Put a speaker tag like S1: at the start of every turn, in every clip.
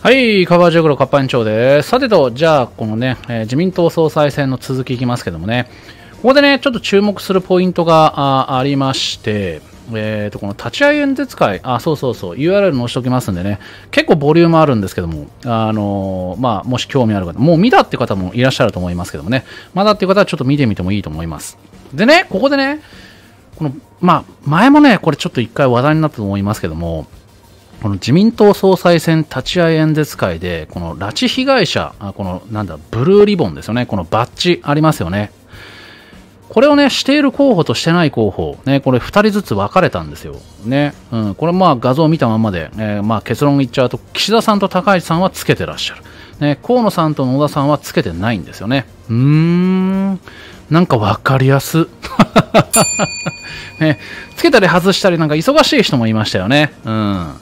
S1: はい、カバージョグロ活版長です。さてと、じゃあ、このね、えー、自民党総裁選の続きいきますけどもね、ここでね、ちょっと注目するポイントがありまして、えっ、ー、と、この立ち会い演説会、あ、そうそうそう、URL 載せておきますんでね、結構ボリュームあるんですけども、あのー、まあ、もし興味ある方、もう見たって方もいらっしゃると思いますけどもね、まだっていう方はちょっと見てみてもいいと思います。でね、ここでね、この、まあ、前もね、これちょっと一回話題になったと思いますけども、この自民党総裁選立ち会い演説会で、この拉致被害者、このなんだ、ブルーリボンですよね、このバッジありますよね。これをね、している候補としてない候補、ね、これ2人ずつ分かれたんですよ。ね、うん、これまあ画像を見たままで、えー、まあ結論言っちゃうと、岸田さんと高市さんはつけてらっしゃる。ね、河野さんと野田さんはつけてないんですよね。うーん、なんか分かりやす。ね、つけたり外したり、なんか忙しい人もいましたよね。うん。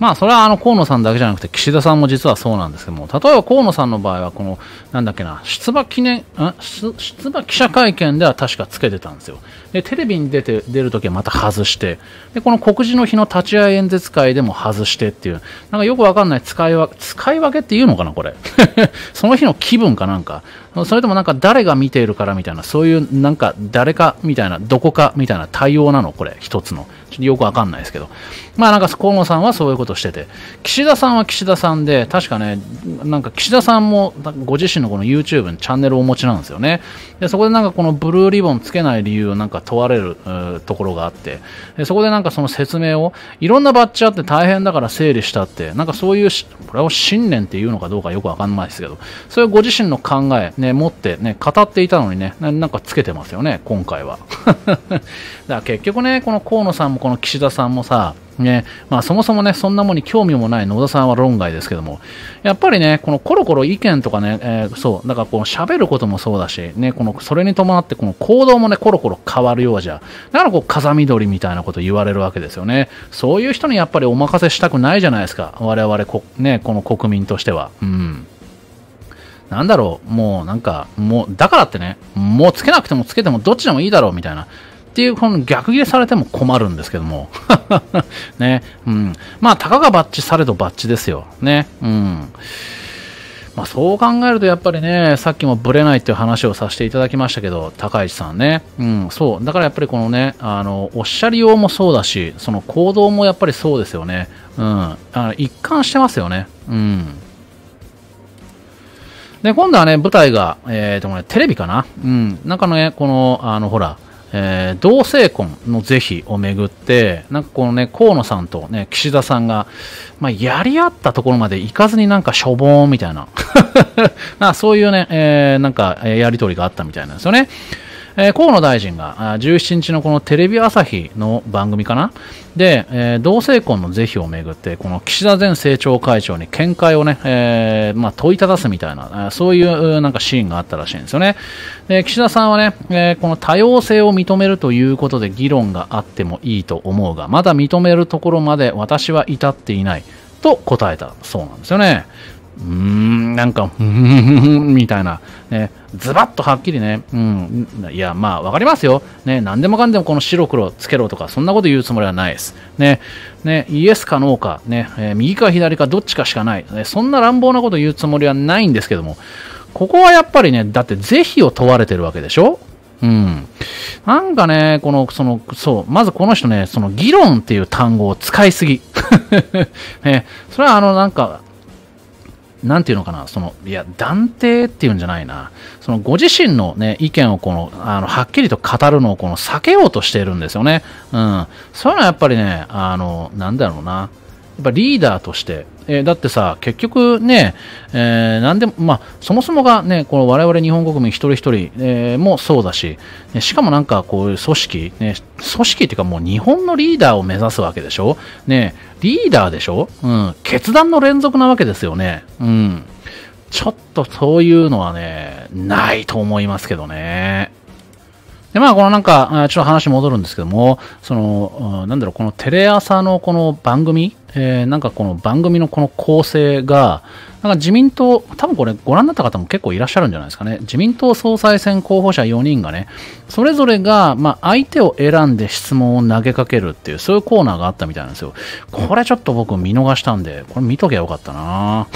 S1: まあ、それはあの河野さんだけじゃなくて岸田さんも実はそうなんですけども例えば河野さんの場合はこのなんだっけな出馬記念出馬記者会見では確かつけてたんですよでテレビに出て出るときはまた外してでこの告示の日の立ち会い演説会でも外してっていうなんかよくわかんない使い分使い分けっていうのかなこれ その日の気分かなんかそれともなんか誰が見ているからみたいなそういうなんか誰かみたいなどこかみたいな対応なのこれ一つのちょっとよくわかんないですけどまあなんか河野さんはそういうことしてて岸田さんは岸田さんで確かねなんか岸田さんもご自身のこの YouTube にチャンネルをお持ちなんですよねでそこでなんかこのブルーリボンつけない理由をなんか問われるところがあってでそこでなんかその説明をいろんなバッジあって大変だから整理したってなんかそういうこれを信念っていうのかどうかよくわかんないですけどそういうご自身の考え、ね、持ってね語っていたのにねなんかつけてますよね今回は だから結局ねこの河野さんもこの岸田さんもさねまあ、そもそもね、そんなもんに興味もない野田さんは論外ですけども、やっぱりね、このコロコロ意見とかね、えー、そう、だからこう喋ることもそうだし、ね、この、それに伴ってこの行動もね、コロコロ変わるようじゃ、だからこう、風見鶏みたいなこと言われるわけですよね。そういう人にやっぱりお任せしたくないじゃないですか、我々こ、ね、この国民としては。うん。なんだろう、もうなんか、もう、だからってね、もうつけなくてもつけてもどっちでもいいだろうみたいな。っていう、この逆ギレされても困るんですけども。ね。うん。まあ、たかがバッチされどバッチですよ。ね。うん。まあ、そう考えるとやっぱりね、さっきもブレないっていう話をさせていただきましたけど、高市さんね。うん、そう。だからやっぱりこのね、あの、おっしゃりようもそうだし、その行動もやっぱりそうですよね。うん。あの一貫してますよね。うん。で、今度はね、舞台が、えっ、ー、とね、テレビかなうん。中のね、この、あの、ほら、えー、同性婚の是非をめぐって、なんかこのね、河野さんとね、岸田さんが、まあ、やり合ったところまで行かずになんかしょぼーんみたいな、なそういうね、えー、なんかやりとりがあったみたいなんですよね。えー、河野大臣が17日のこのテレビ朝日の番組かなで、えー、同性婚の是非をめぐってこの岸田前政調会長に見解をね、えー、まあ、問いただすみたいなそういうなんかシーンがあったらしいんですよねで岸田さんはね、えこの多様性を認めるということで議論があってもいいと思うがまだ認めるところまで私は至っていないと答えたそうなんですよね。うーん、なんか、ふんふんみたいな、ね、ズバッとはっきりね、うん、いや、まあ、わかりますよ。ね、何でもかんでもこの白黒つけろとか、そんなこと言うつもりはないです。ね、ね、イエスかノーか、ね、えー、右か左かどっちかしかない、ね、そんな乱暴なこと言うつもりはないんですけども、ここはやっぱりね、だって是非を問われてるわけでしょうん。なんかね、この、その、そう、まずこの人ね、その議論っていう単語を使いすぎ。ね、それはあの、なんか、なんていうのかな、その、いや、断定っていうんじゃないな、そのご自身のね、意見をこの、あの、はっきりと語るのをこの避けようとしているんですよね。うん。そういうのはやっぱりね、あの、なんだろうな、っぱリーダーとして、えー、だってさ、結局ね、えー、でも、まあ、そもそもがね、この我々日本国民一人一人、えー、もそうだし、ね、しかもなんかこういう組織、ね、組織っていうかもう日本のリーダーを目指すわけでしょね、リーダーでしょうん、決断の連続なわけですよね。うん。ちょっとそういうのはね、ないと思いますけどね。で、まあ、このなんか、ちょっと話戻るんですけども、その、なんだろう、このテレ朝のこの番組、えー、なんかこの番組のこの構成が、なんか自民党、多分これご覧になった方も結構いらっしゃるんじゃないですかね。自民党総裁選候補者4人がね、それぞれが、まあ、相手を選んで質問を投げかけるっていう、そういうコーナーがあったみたいなんですよ。これちょっと僕見逃したんで、これ見ときゃよかったな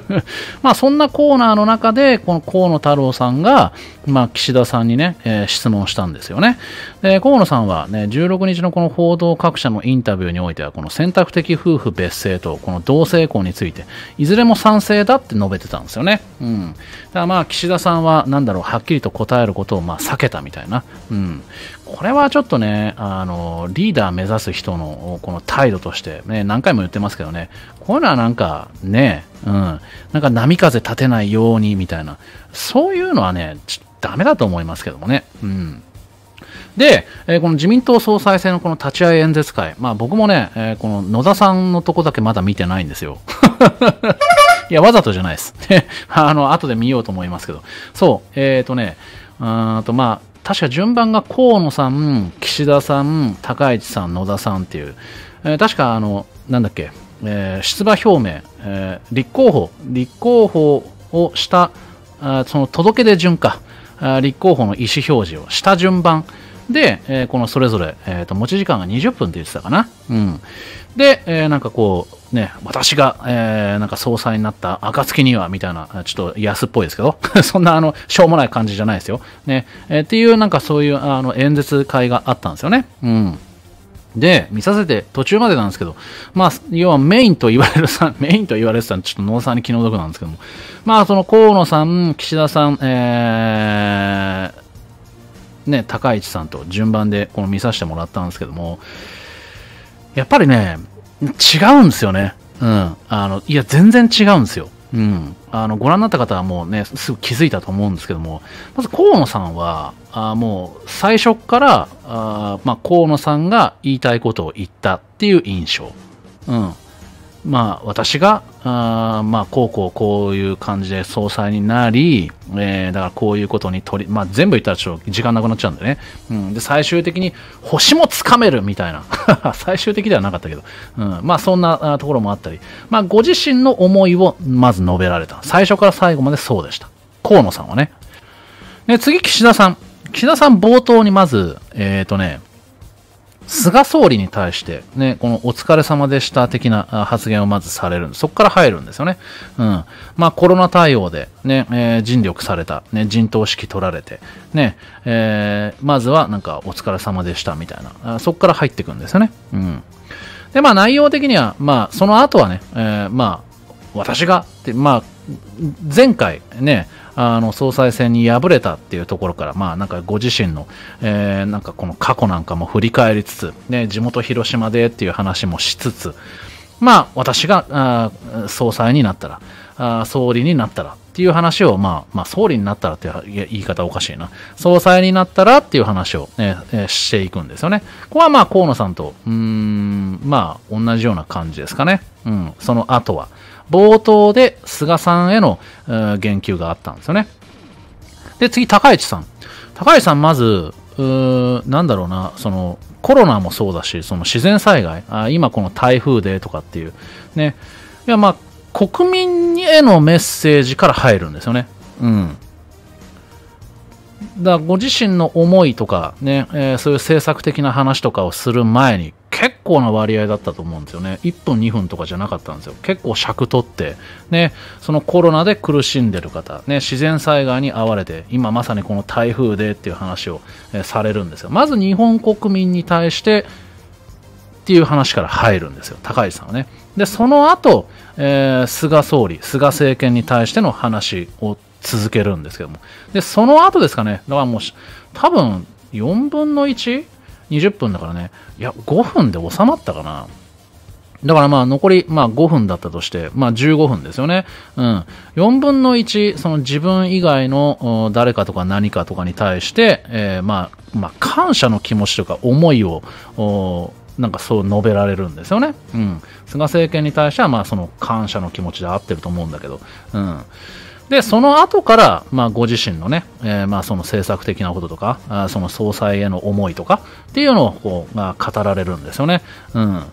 S1: まあ、そんなコーナーの中で、この河野太郎さんが、まあ、岸田さんにね、えー、質問したんですよね。で、河野さんはね、16日のこの報道各社のインタビューにおいては、この選択的夫婦別姓と、この同性婚について、いずれも賛成性だって述べてたんですよね。うん。だからまあ、岸田さんは、なんだろう、はっきりと答えることを、まあ、避けたみたいな。うん。これはちょっとね、あの、リーダー目指す人の、この態度として、ね、何回も言ってますけどね、こういうのはなんか、ね、うん。なんか波風立てないように、みたいな。そういうのはね、ダメだと思いますけどもね。うん。で、えー、この自民党総裁選のこの立ち会い演説会、まあ、僕もね、えー、この野田さんのとこだけまだ見てないんですよ。いや、わざとじゃないです。あの、後で見ようと思いますけど。そう、えっ、ー、とね、うんと、まあ、確か順番が河野さん、岸田さん、高市さん、野田さんっていう、えー、確か、あの、なんだっけ、えー、出馬表明、えー、立候補、立候補をした、あその届け出順か、立候補の意思表示をした順番、で、えー、このそれぞれ、えー、と持ち時間が20分って言ってたかな。うん、で、えー、なんかこう、ね、私が、えー、なんか総裁になった暁には、みたいな、ちょっと安っぽいですけど、そんなあの、しょうもない感じじゃないですよ。ね、えー、っていう、なんかそういうあの演説会があったんですよね。うんで、見させて、途中までなんですけど、まあ、要はメインと言われるさ メインと言われてたんちょっと農産に気の毒なんですけども、まあ、その河野さん、岸田さん、えー、ね、高市さんと順番でこの見させてもらったんですけども、やっぱりね、違うんですよね。うん。あの、いや、全然違うんですよ。うん。あの、ご覧になった方はもうね、すぐ気づいたと思うんですけども、まず河野さんは、あもう最初から、あまあ、河野さんが言いたいことを言ったっていう印象。うん。まあ、私があまあ、こうこうこういう感じで総裁になり、えー、だからこういうことに取り、まあ、全部言ったらちょっと時間なくなっちゃうんでね。うん、で、最終的に星もつかめるみたいな。最終的ではなかったけど。うん、まあ、そんなところもあったり。まあ、ご自身の思いをまず述べられた。最初から最後までそうでした。河野さんはね。で、次、岸田さん。岸田さん冒頭にまず、えっ、ー、とね、菅総理に対して、ね、このお疲れ様でした的な発言をまずされる。そこから入るんですよね。うん。まあコロナ対応でね、えー、尽力された、ね、陣頭指揮取られて、ね、えー、まずはなんかお疲れ様でしたみたいな、そこから入っていくんですよね。うん。で、まあ内容的には、まあその後はね、えー、まあ私がって、まあ前回ね、あの総裁選に敗れたっていうところから、まあ、なんかご自身の、えー、なんかこの過去なんかも振り返りつつ、ね、地元広島でっていう話もしつつ、まあ、私があ総裁になったらあ、総理になったらっていう話を、まあ、まあ、総理になったらっていう言い方おかしいな。総裁になったらっていう話を、ね、えー、していくんですよね。ここはまあ、河野さんと、うん、まあ、同じような感じですかね。うん、その後は。冒頭で菅さんへの言及があったんですよね。で、次、高市さん。高市さん、まず、なんだろうな、その、コロナもそうだし、その自然災害、あ今この台風でとかっていう、ね。いや、まあ、国民へのメッセージから入るんですよね。うん。だご自身の思いとかね、えー、そういう政策的な話とかをする前に結構な割合だったと思うんですよね。1分2分とかじゃなかったんですよ。結構尺取って、ね、そのコロナで苦しんでる方、ね、自然災害に遭われて、今まさにこの台風でっていう話を、えー、されるんですよ。まず日本国民に対して、っていう話から入るんですよ、高市さんはね。で、その後、えー、菅総理、菅政権に対しての話を続けるんですけども。で、その後ですかね。だからもう、多分、4分の 1?20 分だからね。いや、5分で収まったかな。だからまあ残り、まあ、5分だったとして、まあ、15分ですよね。うん。4分の1、その自分以外の誰かとか何かとかに対して、えー、まあ、まあ、感謝の気持ちとか思いを、なんかそう述べられるんですよね。うん。菅政権に対しては、まあその感謝の気持ちで合ってると思うんだけど。うん。で、その後から、まあ、ご自身のね、えー、まあ、その政策的なこととか、あその総裁への思いとか、っていうのをこう、まあ、語られるんですよね。うん。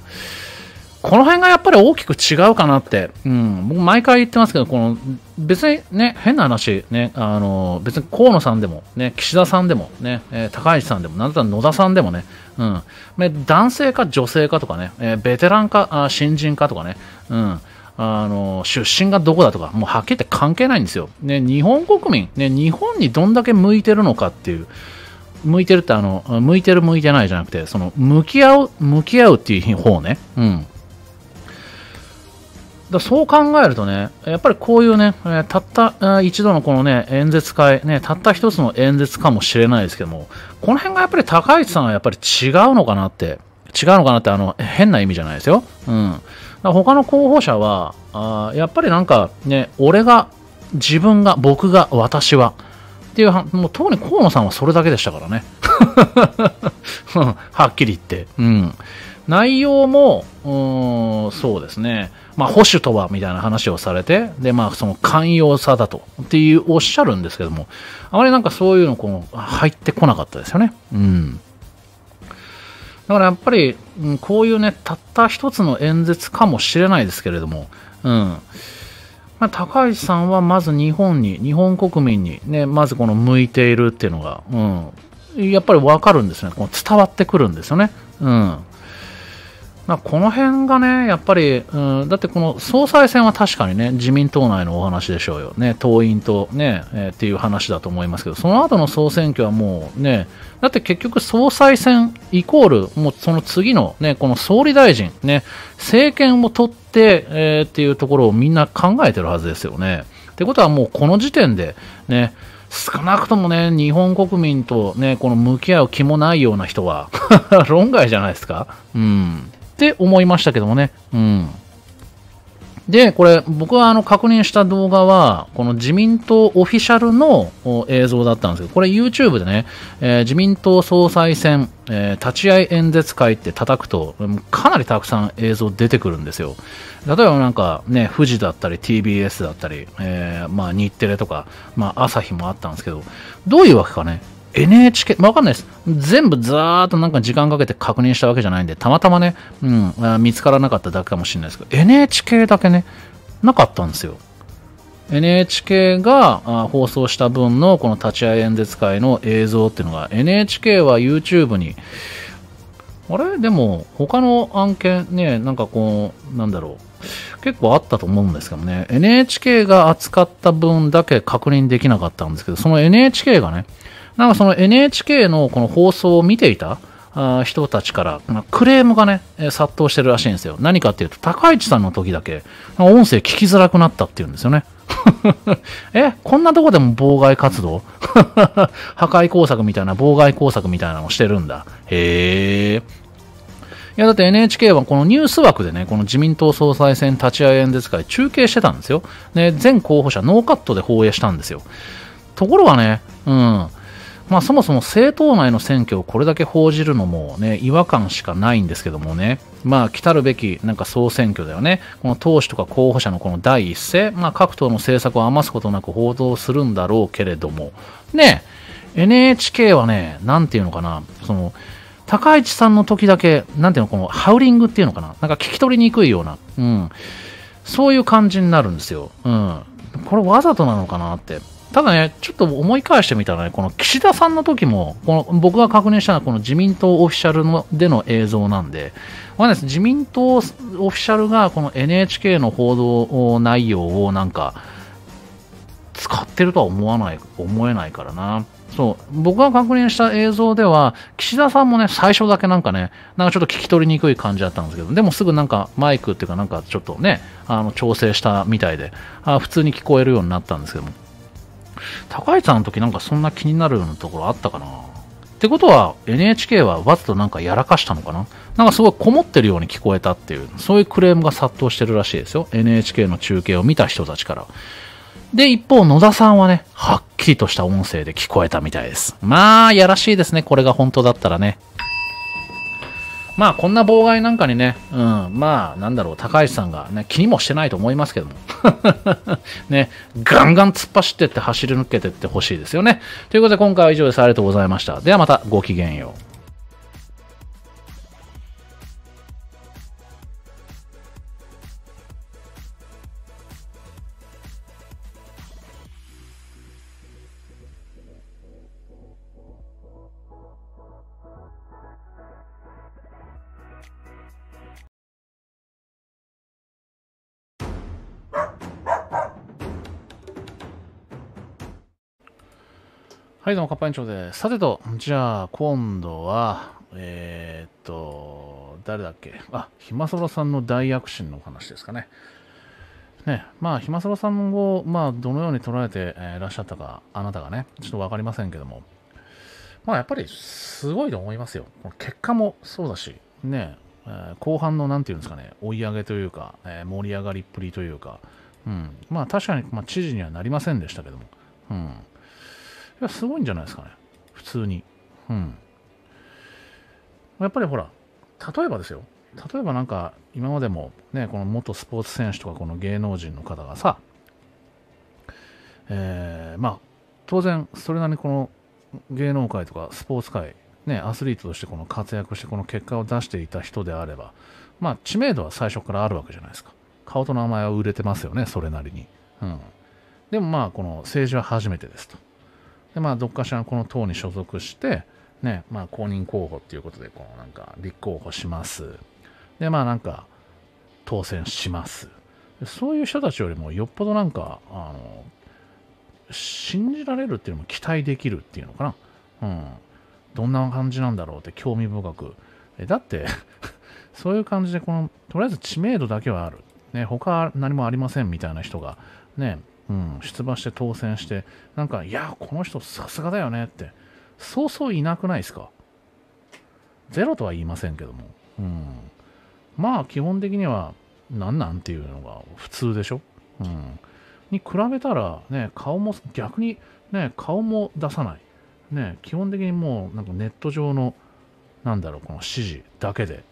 S1: この辺がやっぱり大きく違うかなって、うん、僕毎回言ってますけど、この、別にね、変な話、ね、あの、別に河野さんでも、ね、岸田さんでも、ね、えー、高市さんでも、なんだったら野田さんでもね、うん、男性か女性かとかね、えー、ベテランか、あ新人かとかね、うん、あの出身がどこだとか、もうはっきり言って関係ないんですよ。ね、日本国民、ね、日本にどんだけ向いてるのかっていう、向いてるってあの、向いてる向いてないじゃなくて、その、向き合う、向き合うっていう方ね。うん。だそう考えるとね、やっぱりこういうね、えたった一度のこのね、演説会、ね、たった一つの演説かもしれないですけども、この辺がやっぱり高市さんはやっぱり違うのかなって、違うのかなって、あの、変な意味じゃないですよ。うん。他の候補者はあやっぱりなんかね俺が自分が僕が私はっていうもう特に河野さんはそれだけでしたからね はっきり言って、うん、内容もうんそうですね、まあ、保守とはみたいな話をされてで、まあ、その寛容さだとっていうおっしゃるんですけどもあまりなんかそういうのこの、入ってこなかったですよね。うんだからやっぱり、うん、こういうね、たった一つの演説かもしれないですけれども、うん。まあ、高橋さんはまず日本に、日本国民にね、まずこの向いているっていうのが、うん。やっぱりわかるんですね。こう伝わってくるんですよね。うん。なこの辺がね、やっぱり、うん、だってこの総裁選は確かにね、自民党内のお話でしょうよ。ね、党員とね、えー、っていう話だと思いますけど、その後の総選挙はもうね、だって結局総裁選イコール、もうその次のね、この総理大臣、ね、政権を取って、えー、っていうところをみんな考えてるはずですよね。ってことはもうこの時点で、ね、少なくともね、日本国民とね、この向き合う気もないような人は 論外じゃないですか。うん。って思いましたけどもね。うん。で、これ、僕はあの確認した動画は、この自民党オフィシャルの映像だったんですけど、これ YouTube でね、えー、自民党総裁選、えー、立ち会い演説会って叩くと、かなりたくさん映像出てくるんですよ。例えばなんかね、富士だったり TBS だったり、えー、まあ日テレとか、まあ朝日もあったんですけど、どういうわけかね、NHK、わかんないです。全部ザーっとなんか時間かけて確認したわけじゃないんで、たまたまね、うん、あ見つからなかっただけかもしれないですけど、NHK だけね、なかったんですよ。NHK が放送した分のこの立ち会い演説会の映像っていうのが NHK は YouTube にあれでも他の案件ねなんかこうなんだろう結構あったと思うんですけどね NHK が扱った分だけ確認できなかったんですけどその NHK がねなんかその NHK のこの放送を見ていた人たちからクレームがね、殺到してるらしいんですよ。何かっていうと、高市さんの時だけ、音声聞きづらくなったっていうんですよね。え、こんなとこでも妨害活動 破壊工作みたいな、妨害工作みたいなのをしてるんだ。へえ。いや、だって NHK はこのニュース枠でね、この自民党総裁選立ち会い演説会中継してたんですよ。ね、全候補者ノーカットで放映したんですよ。ところがね、うん、まあ、そもそも政党内の選挙をこれだけ報じるのも、ね、違和感しかないんですけどもね、まあ、来たるべきなんか総選挙だよね、この党首とか候補者のこの第一声、まあ、各党の政策を余すことなく報道するんだろうけれども、ね、NHK はね、なんていうのかな、その高市さんの時だけ、なんていうの、このハウリングっていうのかな、なんか聞き取りにくいような、うん、そういう感じになるんですよ。うん、これわざとなのかなって。ただね、ちょっと思い返してみたらね、この岸田さんの時も、この僕が確認したのは、この自民党オフィシャルのでの映像なんで、まあね、自民党オフィシャルがこの NHK の報道内容をなんか、使ってるとは思わない、思えないからな。そう、僕が確認した映像では、岸田さんもね、最初だけなんかね、なんかちょっと聞き取りにくい感じだったんですけど、でもすぐなんかマイクっていうかなんかちょっとね、あの、調整したみたいで、あ普通に聞こえるようになったんですけども。高市さんの時なんかそんな気になるようなところあったかなってことは NHK はわざとなんかやらかしたのかななんかすごいこもってるように聞こえたっていう、そういうクレームが殺到してるらしいですよ。NHK の中継を見た人たちから。で、一方、野田さんはね、はっきりとした音声で聞こえたみたいです。まあ、やらしいですね、これが本当だったらね。まあこんな妨害なんかにね、うん、まあなんだろう、高橋さんがね、気にもしてないと思いますけども。ね、ガンガン突っ走ってって走り抜けてってほしいですよね。ということで今回は以上です。ありがとうございました。ではまたごきげんよう。はい、どうも、かっぱ園長です。さてと、じゃあ、今度は、えー、っと、誰だっけあ、ひまそろさんの大躍進のお話ですかね。ね、まあ、ひまそろさんを、まあ、どのように捉えてい、えー、らっしゃったか、あなたがね、ちょっとわかりませんけども、まあ、やっぱり、すごいと思いますよ。結果もそうだし、ね、えー、後半の、なんていうんですかね、追い上げというか、えー、盛り上がりっぷりというか、うん、まあ、確かに、まあ、知事にはなりませんでしたけども、うん。いや、すごいんじゃないですかね。普通に。うん。やっぱりほら、例えばですよ。例えばなんか、今までもね、この元スポーツ選手とかこの芸能人の方がさ、えー、まあ、当然、それなりにこの芸能界とかスポーツ界、ね、アスリートとしてこの活躍してこの結果を出していた人であれば、まあ、知名度は最初からあるわけじゃないですか。顔と名前は売れてますよね、それなりに。うん。でもまあ、この政治は初めてですと。で、まあ、どっかしらこの党に所属して、ね、まあ、公認候補っていうことで、こう、なんか、立候補します。で、まあ、なんか、当選します。そういう人たちよりも、よっぽどなんか、あの、信じられるっていうのも期待できるっていうのかな。うん。どんな感じなんだろうって興味深く。えだって そういう感じで、この、とりあえず知名度だけはある。ね、他何もありませんみたいな人が、ね、うん、出馬して当選して、なんか、いや、この人さすがだよねって、そうそういなくないですか。ゼロとは言いませんけども。うん、まあ、基本的には、なんなんっていうのが普通でしょ。うん、に比べたら、ね、顔も、逆に、ね、顔も出さない。ね、基本的にもう、なんかネット上の、なんだろう、この指示だけで、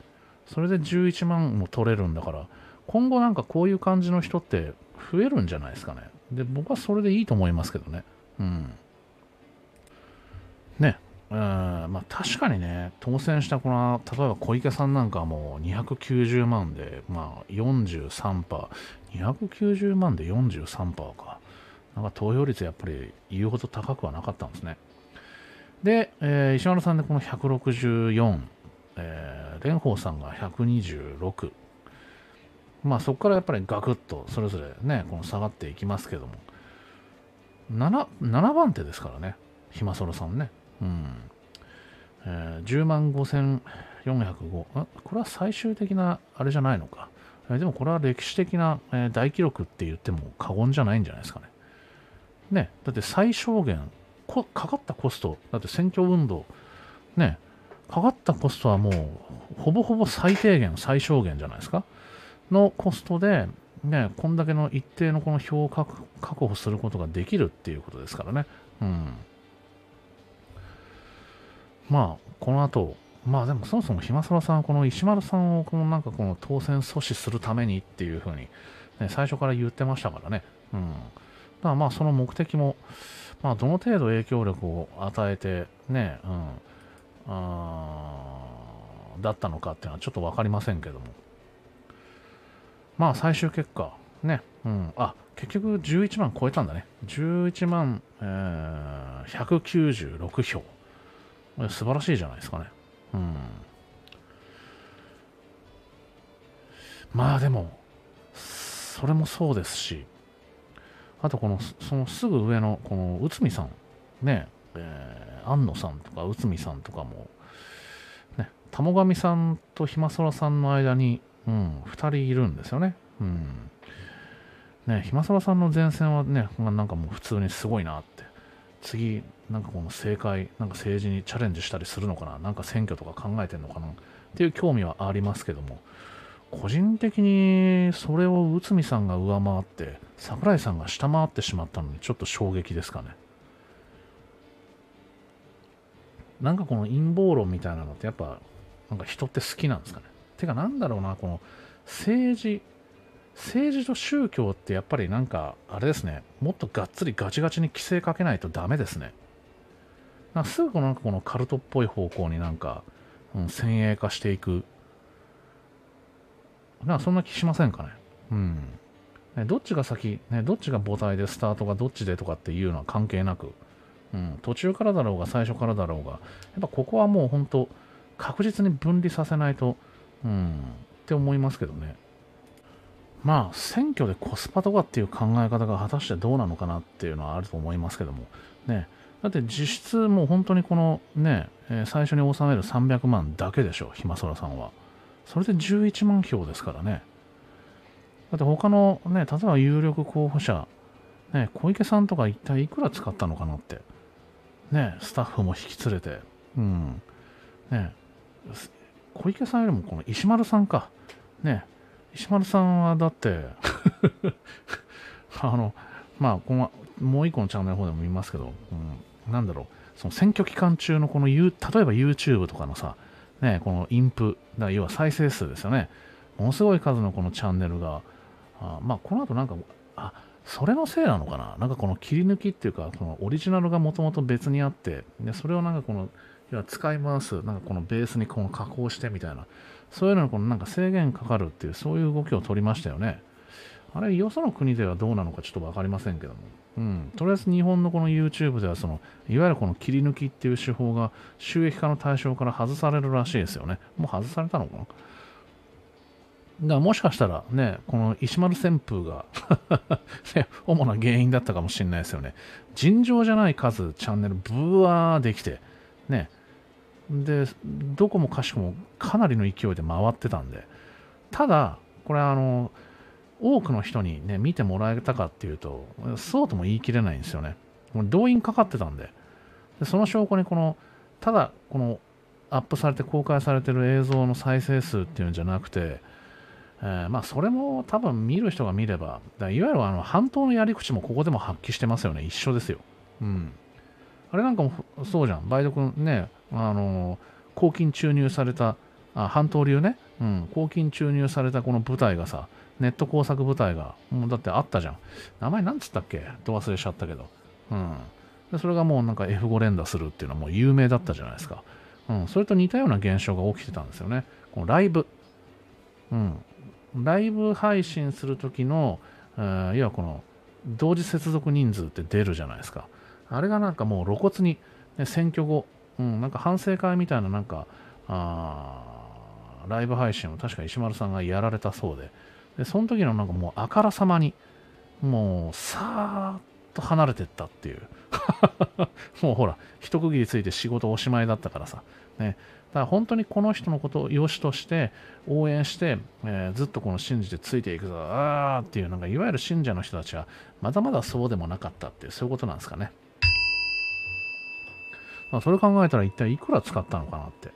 S1: それで11万も取れるんだから、今後なんかこういう感じの人って増えるんじゃないですかね。で、僕はそれでいいと思いますけどね。うん。ね。うん、まあ確かにね、当選したこの、例えば小池さんなんかはもう290万で、まあ43%、290万で43%か。なんか投票率やっぱり言うほど高くはなかったんですね。で、えー、石丸さんでこの164、えー、蓮舫さんが126、まあ、そこからやっぱりガクッとそれぞれね、この下がっていきますけども、7, 七番手ですからね、ひまそろさんね。うん。えー、10万5405。これは最終的な、あれじゃないのか。えー、でもこれは歴史的な、えー、大記録って言っても過言じゃないんじゃないですかね。ね、だって最小限、こかかったコスト、だって選挙運動、ね、かかったコストはもう、ほぼほぼ最低限、最小限じゃないですか。のコストで、ね、こんだけの一定のこの票を確保することができるっていうことですからね。うん。まあ、この後、まあでもそもそも暇空そらさんはこの石丸さんをこのなんかこの当選阻止するためにっていうふうに、ね、最初から言ってましたからね。うん。だからまあその目的も、まあどの程度影響力を与えてね、うん、あだったのかっていうのはちょっとわかりませんけども。まあ最終結果、ね、うん、あ、結局11万超えたんだね。11万、えー、196票。素晴らしいじゃないですかね。うん。まあでも、それもそうですし、あとこの、そのすぐ上の、この内海さん、ね、えー、安野さんとか内海さんとかも、ね、玉神さんとひまそらさんの間に、うん、2人いるんですよね。うんね、ひまさらさんの前線はね、なんかもう普通にすごいなって、次、なんかこの政界、なんか政治にチャレンジしたりするのかな、なんか選挙とか考えてるのかなっていう興味はありますけども、個人的にそれを内海さんが上回って、櫻井さんが下回ってしまったのに、ちょっと衝撃ですかね。なんかこの陰謀論みたいなのって、やっぱ、なんか人って好きなんですかね。てかなんだろうな、この政治、政治と宗教ってやっぱりなんか、あれですね、もっとがっつりガチガチに規制かけないとダメですね。なんすぐこのなんかこのカルトっぽい方向になんか、うん、先鋭化していく。なんかそんな気しませんかね。うん。ね、どっちが先、ね、どっちが母体でスタートがどっちでとかっていうのは関係なく、うん、途中からだろうが最初からだろうが、やっぱここはもう本当確実に分離させないと、うん、って思いますけどね。まあ、選挙でコスパとかっていう考え方が果たしてどうなのかなっていうのはあると思いますけども、ね、だって実質もう本当にこのね、え最初に納める300万だけでしょ、ひまそらさんは。それで11万票ですからね。だって他のね、例えば有力候補者、ね、小池さんとか一体いくら使ったのかなって。ね、スタッフも引き連れて、うん。ね、小池さんよりもこの石丸さんか。ね。石丸さんはだって あの、まあ、このもう一個のチャンネルの方でも見ますけど、うん、なんだろう、その選挙期間中のこの、例えば YouTube とかのさ、ね、このインプ、だ要は再生数ですよね。ものすごい数のこのチャンネルが、あまあ、この後なんか、あ、それのせいなのかななんかこの切り抜きっていうか、このオリジナルがもともと別にあって、で、それをなんかこの、いや使い回す、なんかこのベースにこの加工してみたいな、そういうのこのなんか制限かかるっていう、そういう動きを取りましたよね。あれ、よその国ではどうなのかちょっとわかりませんけども。うん。とりあえず日本のこの YouTube では、その、いわゆるこの切り抜きっていう手法が収益化の対象から外されるらしいですよね。もう外されたのかなだからもしかしたらね、この石丸旋風が ね、主な原因だったかもしれないですよね。尋常じゃない数チャンネルブワーできて、ね、でどこもかしこもかなりの勢いで回ってたんでただこれあの多くの人にね見てもらえたかっていうとそうとも言い切れないんですよね動員かかってたんででその証拠にこのただこのアップされて公開されてる映像の再生数っていうんじゃなくて、えー、まあそれも多分見る人が見ればだいわゆるあの半島のやり口もここでも発揮してますよね一緒ですようんあれなんかもそうじゃん梅毒ねあの抗菌注入されたあ半島流ね、うん、抗菌注入されたこの舞台がさネット工作部隊が、もうだってあったじゃん。名前なんつったっけと忘れちゃったけど。うん。で、それがもうなんか F5 連打するっていうのはもう有名だったじゃないですか。うん。それと似たような現象が起きてたんですよね。このライブ。うん。ライブ配信するときの、えー、いわこの、同時接続人数って出るじゃないですか。あれがなんかもう露骨に、ね、選挙後、うん、なんか反省会みたいな、なんか、あライブ配信を確か石丸さんがやられたそうで、で、その時のなんかもうあからさまに、もう、
S2: さーっ
S1: と離れてったっていう。もうほら、一区切りついて仕事おしまいだったからさ。ね。だから本当にこの人のことを良しとして応援して、えー、ずっとこの信じてついていくぞ、あーっていう、なんかいわゆる信者の人たちは、まだまだそうでもなかったっていう、そういうことなんですかね。まあ、それ考えたら一体いくら使ったのかなって。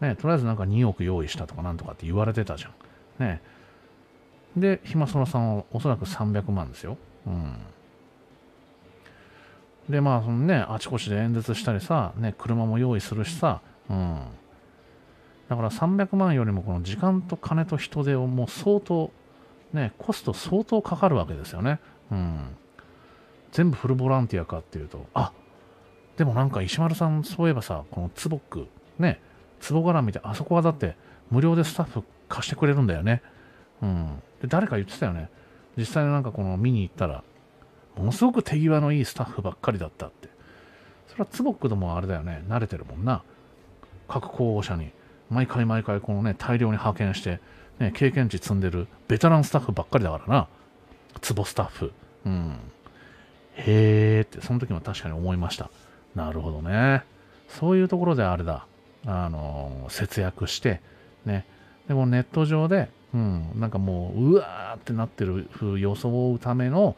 S1: ね、とりあえずなんか2億用意したとかなんとかって言われてたじゃん。ね。で、ひまそらさんはおそらく300万ですよ。うん。で、まあ、そのね、あちこちで演説したりさ、ね、車も用意するしさ、うん。だから300万よりもこの時間と金と人手をもう相当、ね、コスト相当かかるわけですよね。うん。全部フルボランティアかっていうと、あでもなんか石丸さん、そういえばさ、このツボック、ね、ツボ絡みで、あそこはだって無料でスタッフ貸してくれるんだよね。うん。で、誰か言ってたよね。実際なんかこの見に行ったら、ものすごく手際のいいスタッフばっかりだったって。それはツボックでもあれだよね。慣れてるもんな。各候補者に、毎回毎回このね、大量に派遣して、ね、経験値積んでるベテランスタッフばっかりだからな。ツボスタッフ。うん。へーって、その時は確かに思いました。なるほどね。そういうところであれだ、あの節約して、ね。でもネット上で、うん、なんかもう、うわーってなってるを装うための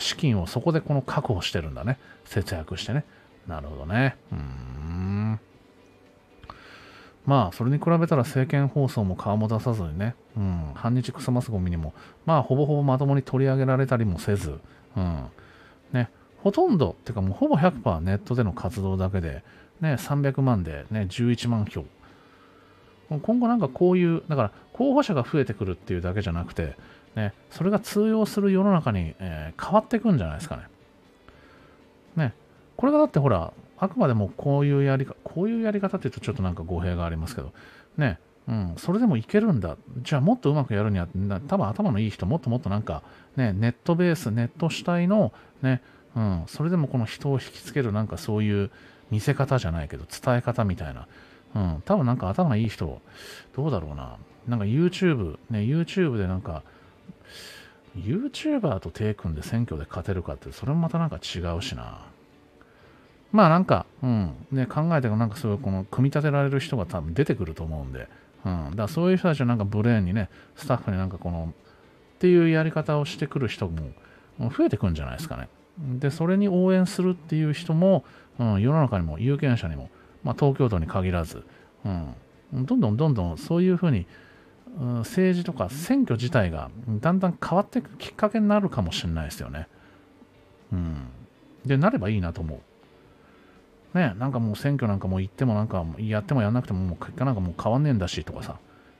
S1: 資金をそこでこの確保してるんだね。節約してね。なるほどね。うん。まあ、それに比べたら政見放送も顔も出さずにね、うん、反日くさマスゴミにも、まあ、ほぼほぼまともに取り上げられたりもせず、うん、ほとんど、てかもうほぼ100%ネットでの活動だけで、ね、300万で、ね、11万票。今後なんかこういう、だから候補者が増えてくるっていうだけじゃなくて、ね、それが通用する世の中に、えー、変わっていくんじゃないですかね。ね、これがだってほら、あくまでもこういうやり方、こういうやり方って言うとちょっとなんか語弊がありますけど、ね、うん、それでもいけるんだ。じゃあもっとうまくやるには、多分頭のいい人、もっともっとなんか、ね、ネットベース、ネット主体の、ね、うん、それでもこの人を引きつけるなんかそういう見せ方じゃないけど伝え方みたいな、うん、多分なんか頭いい人どうだろうななんか YouTube ね YouTube でなんか YouTuber と手組んで選挙で勝てるかってそれもまたなんか違うしなまあなんか、うんね、考えてなんかそういうこの組み立てられる人が多分出てくると思うんで、うん、だからそういう人たちはなんかブレーンにねスタッフになんかこのっていうやり方をしてくる人も増えてくんじゃないですかね。でそれに応援するっていう人も、うん、世の中にも有権者にも、まあ、東京都に限らず、うん、どんどんどんどんそういうふうに、うん、政治とか選挙自体がだんだん変わっていくきっかけになるかもしれないですよね。うん、でなればいいなと思う。ね、なんかもう選挙なんかも行ってもなんかやってもやらなくてももう結果なんかもう変わんねえんだしとかさ、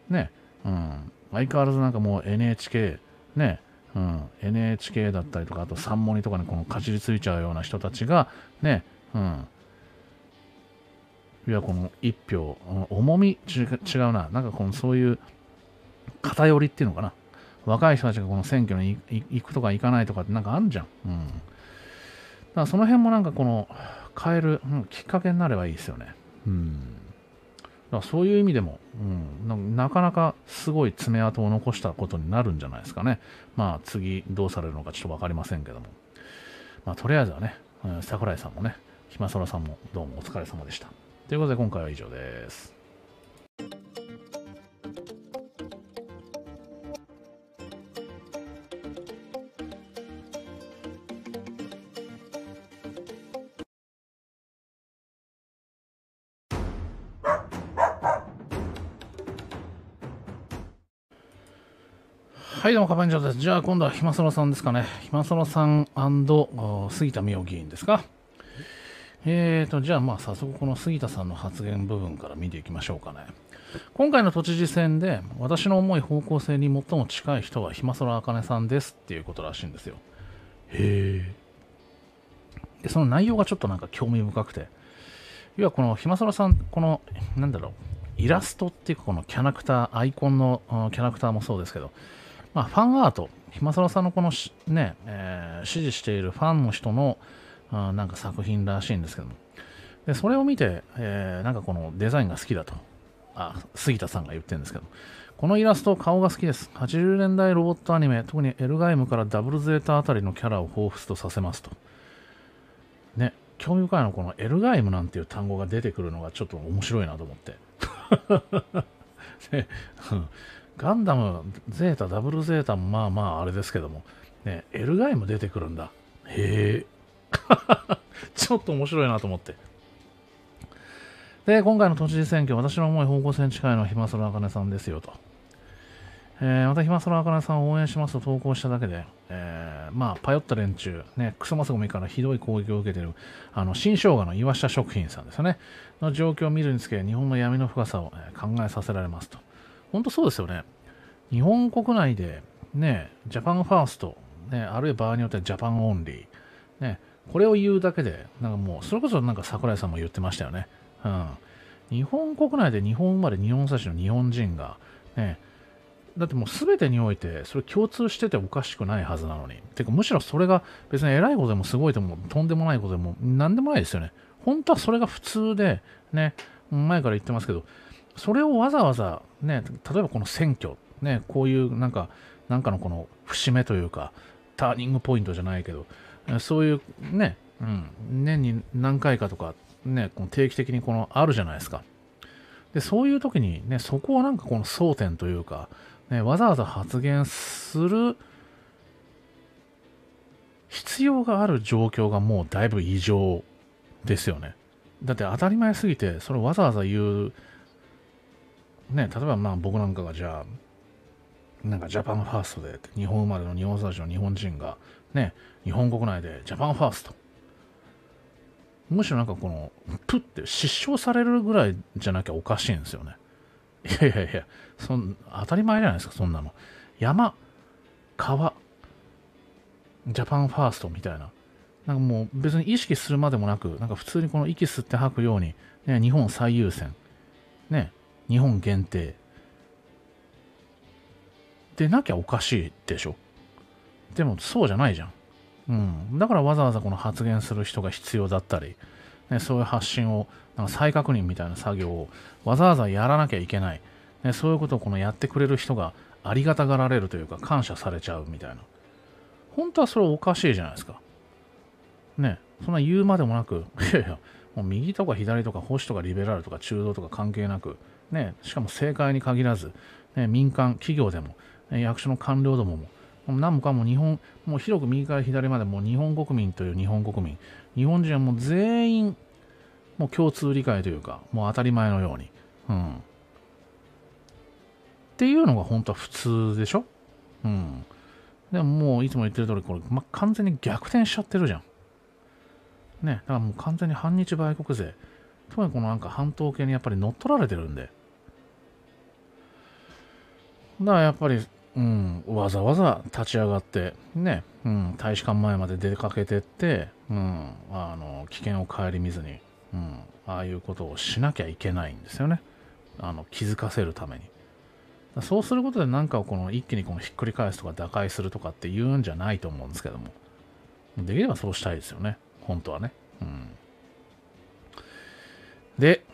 S1: ね、うん、相変わらずなんかもう NHK、ね、うん、NHK だったりとか、あと三森とかにこのかじりついちゃうような人たちが、ね、うん、いや、この一票、重み違うな、なんかこのそういう偏りっていうのかな、若い人たちがこの選挙に行くとか行かないとかってなんかあんじゃん。うん、だからその辺もなんかこの変える、うん、きっかけになればいいですよね。うんだからそういう意味でも、うん、なかなかすごい爪痕を残したことになるんじゃないですかね。まあ次どうされるのかちょっと分かりませんけども。まあとりあえずはね、桜井さんもね、ひまそらさんもどうもお疲れ様でした。ということで今回は以上です。はいどうもカバン長ですじゃあ今度はひまそらさんですかねひまそらさん杉田脈議員ですかえーとじゃあまあ早速この杉田さんの発言部分から見ていきましょうかね今回の都知事選で私の思い方向性に最も近い人はひまそらあかねさんですっていうことらしいんですよへで、その内容がちょっとなんか興味深くて要はこのひまそらさんこのなんだろうイラストっていうかこのキャラクターアイコンのキャラクターもそうですけどまあ、ファンアート、ひまさらさんのこのね、えー、支持しているファンの人の、あなんか作品らしいんですけども、でそれを見て、えー、なんかこのデザインが好きだと、あ、杉田さんが言ってるんですけど、このイラスト、顔が好きです。80年代ロボットアニメ、特にエルガイムからダブルゼータあたりのキャラを彷彿とさせますと。ね、興味深いのこのエルガイムなんていう単語が出てくるのがちょっと面白いなと思って。ガンダム、ゼータ、ダブルゼータもまあまああれですけども、ね、エルガイも出てくるんだ。へえ。ちょっと面白いなと思って。で、今回の都知事選挙、私の思い方向性に近いのは暇空あかねさんですよと。えー、また暇空あかねさんを応援しますと投稿しただけで、えー、まあ、パヨった連中、ね、クソマスゴミからひどい攻撃を受けている、あの、新生姜の岩下食品さんですよね、の状況を見るにつけ、日本の闇の深さを、考えさせられますと。本当そうですよね。日本国内で、ね、ジャパンファースト、ね、あるいは場合によってはジャパンオンリー、ね、これを言うだけで、なんかもう、それこそなんか桜井さんも言ってましたよね。うん。日本国内で日本生まれ日本差しの日本人が、ね、だってもう全てにおいてそれ共通してておかしくないはずなのにてかむしろそれが別に偉いことでもすごいでもとんでもないことでも何でもないですよね本当はそれが普通でね前から言ってますけどそれをわざわざね、例えばこの選挙、ね、こういうなんか、なんかのこの節目というか、ターニングポイントじゃないけど、そういうね、うん、年に何回かとか、ね、この定期的にこのあるじゃないですか。で、そういう時にね、そこをなんかこの争点というか、ね、わざわざ発言する必要がある状況がもうだいぶ異常ですよね。だって当たり前すぎて、それわざわざ言うね、例えばまあ僕なんかがじゃあ、なんかジャパンファーストで、日本生まれの日本育ちの日本人が、ね、日本国内でジャパンファースト。むしろなんかこの、プって失笑されるぐらいじゃなきゃおかしいんですよね。いやいやいや、そん当たり前じゃないですか、そんなの。山、川、ジャパンファーストみたいな。なんかもう別に意識するまでもなく、なんか普通にこの息吸って吐くように、ね、日本最優先。ね、日本限定でなきゃおかしいでしょでもそうじゃないじゃん、うん、だからわざわざこの発言する人が必要だったり、ね、そういう発信をなんか再確認みたいな作業をわざわざやらなきゃいけない、ね、そういうことをこのやってくれる人がありがたがられるというか感謝されちゃうみたいな本当はそれおかしいじゃないですかねそんな言うまでもなく いやいやもう右とか左とか保守とかリベラルとか中道とか関係なくね、しかも政界に限らず、ね、民間企業でも、ね、役所の官僚どもも何もかも日本もう広く右から左までもう日本国民という日本国民日本人はもう全員もう共通理解というかもう当たり前のように、うん、っていうのが本当は普通でしょ、うん、でももういつも言ってる通りこれ、ま、完全に逆転しちゃってるじゃんねだからもう完全に反日売国勢特にこのなんか半島系にやっぱり乗っ取られてるんで。だからやっぱり、うん、わざわざ立ち上がって、ね、うん、大使館前まで出かけてって、うん、あの、危険を顧みずに、うん、ああいうことをしなきゃいけないんですよね。あの、気づかせるために。そうすることで何かをこの一気にこのひっくり返すとか打開するとかって言うんじゃないと思うんですけども。できればそうしたいですよね。本当はね。うん。で、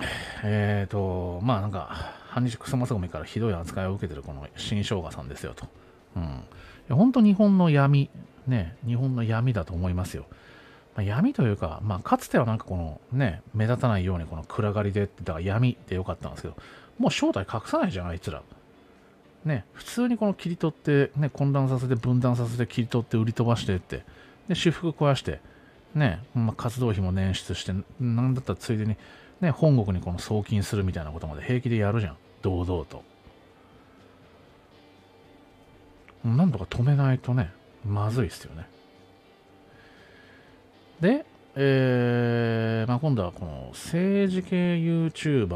S1: えっ、ー、と、まあなんか、半日クソマスゴミからひどい扱いを受けてるこの新生姜さんですよと。うん。本当日本の闇、ね、日本の闇だと思いますよ。まあ、闇というか、まあ、かつてはなんかこのね、目立たないようにこの暗がりで、だから闇でよかったんですけど、もう正体隠さないじゃん、あいつら。ね、普通にこの切り取って、ね、混乱させて、分断させて、切り取って、売り飛ばしてって、で、私服を壊して、ね、まあ、活動費も捻出して、なんだったらついでに、ね、本国にこの送金するみたいなことまで平気でやるじゃん。堂々と。なんとか止めないとね、まずいっすよね。で、えーまあ、今度はこの政治系 YouTuber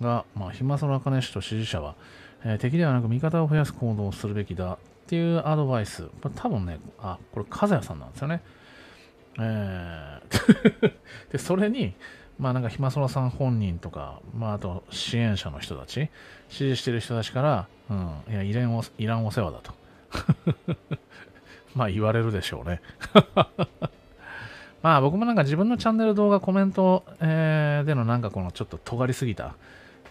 S1: が、まあ、暇空茜氏と支持者は、えー、敵ではなく味方を増やす行動をするべきだっていうアドバイス。多分ね、あ、これ、和也さんなんですよね。えー で、それに、まあなんかひまそらさん本人とか、まああと支援者の人たち、支持してる人たちから、うん、いや、いらんおいらんお世話だと。まあ言われるでしょうね。まあ僕もなんか自分のチャンネル動画コメント、えー、でのなんかこのちょっと尖りすぎた。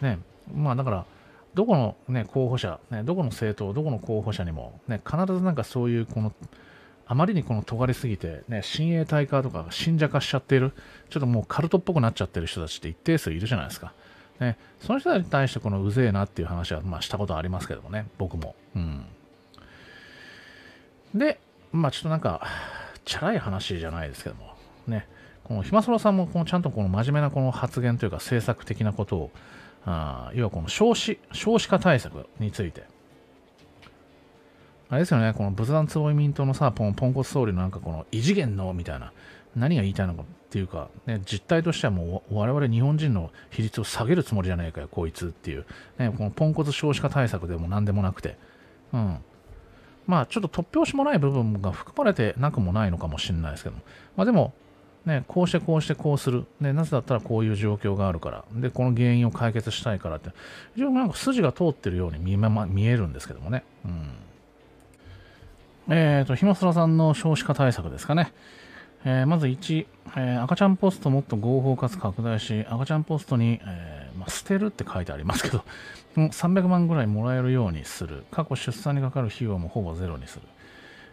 S1: ね、まあだから、どこの、ね、候補者、ね、どこの政党、どこの候補者にも、ね、必ずなんかそういうこの、あまりにこの尖りすぎて、ね、親衛隊化とか信者化しちゃっている、ちょっともうカルトっぽくなっちゃってる人たちって一定数いるじゃないですか。ね、その人たちに対してこのうぜえなっていう話は、まあ、したことありますけどもね、僕も。うん。で、まあちょっとなんか、チャラい話じゃないですけども、ね、このひまそらさんもこのちゃんとこの真面目なこの発言というか政策的なことを、あ要はこの少子、少子化対策について、あれですよね、この仏壇つぼみ民党のさ、ポンポンコツ総理のなんかこの異次元のみたいな、何が言いたいのかっていうか、ね、実態としてはもう我々日本人の比率を下げるつもりじゃないかよ、こいつっていう、ね、このポンコツ少子化対策でも何でもなくて、うん。まあちょっと突拍子もない部分が含まれてなくもないのかもしれないですけどまあでも、ね、こうしてこうしてこうする、ね、なぜだったらこういう状況があるから、で、この原因を解決したいからって、非常になんか筋が通ってるように見え,、ま、見えるんですけどもね。うんえっ、ー、と、ひまそらさんの少子化対策ですかね。えー、まず1、えー、赤ちゃんポストもっと合法かつ拡大し、赤ちゃんポストに、えー、まあ、捨てるって書いてありますけど、300 万ぐらいもらえるようにする。過去出産にかかる費用もほぼゼロにする。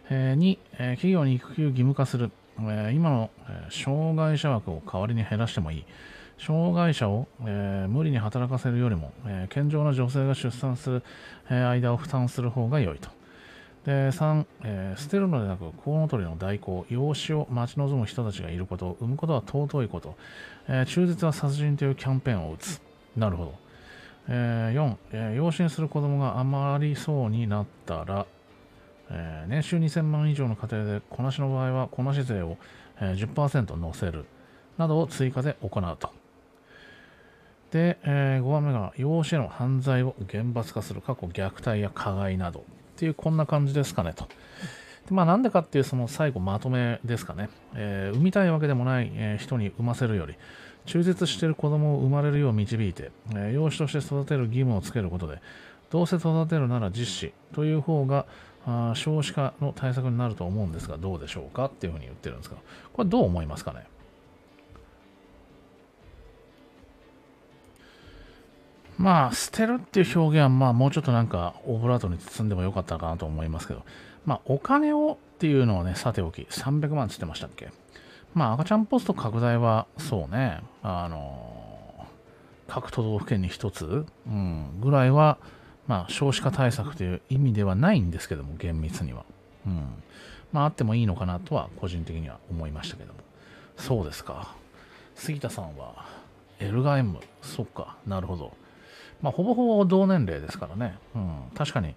S1: えー、2、え企業に育休義務化する。え今の、え障害者枠を代わりに減らしてもいい。障害者を、え無理に働かせるよりも、え健常な女性が出産する、え間を負担する方が良いと。で3、えー、捨てるのではなくコウノトリの代行養子を待ち望む人たちがいること産むことは尊いこと、えー、中絶は殺人というキャンペーンを打つなるほど、えー、4、え養子にする子供が余りそうになったら、え年収2000万以上の家庭でこなしの場合はこなし税を、え10%乗せるなどを追加で行うとで、え5番目が養子への犯罪を厳罰化する過去虐待や加害などっていうこんな感じですかねと。でまあ、なんでかっていうその最後まとめですかね、えー、産みたいわけでもない、え人に産ませるより中絶している子供を生まれるよう導いて、え養子として育てる義務をつけることでどうせ育てるなら実施という方があ少子化の対策になると思うんですがどうでしょうかっていうふうに言ってるんですがこれどう思いますかねまあ、捨てるっていう表現は、まあ、もうちょっとなんか、オブラートに包んでもよかったかなと思いますけど、まあ、お金をっていうのはね、さておき、300万つってましたっけまあ、赤ちゃんポスト拡大は、そうね、あのー、各都道府県に1つ、うん、ぐらいは、まあ、少子化対策という意味ではないんですけども、厳密には。うん。まあ、あってもいいのかなとは、個人的には思いましたけども。そうですか。杉田さんは、エルガ M、そっか、なるほど。まあ、ほぼほぼ同年齢ですからね、うん、確かに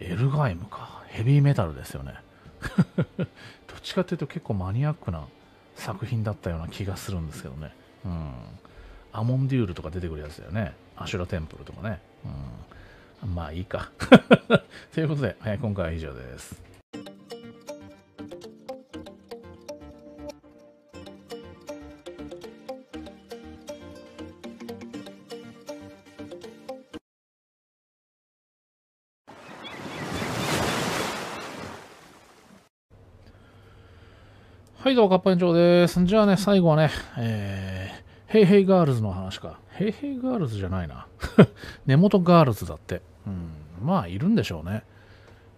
S1: エルガイムかヘビーメタルですよね どっちかっていうと結構マニアックな作品だったような気がするんですけどね、うん、アモンデュールとか出てくるやつだよねアシュラテンプルとかね、うん、まあいいか ということで、今回は以上ですはい、どうも、かっぱ園長です。じゃあね、最後はね、えー、ヘイヘイガールズの話か。ヘイヘイガールズじゃないな。根元ガールズだって。うん、まあ、いるんでしょうね。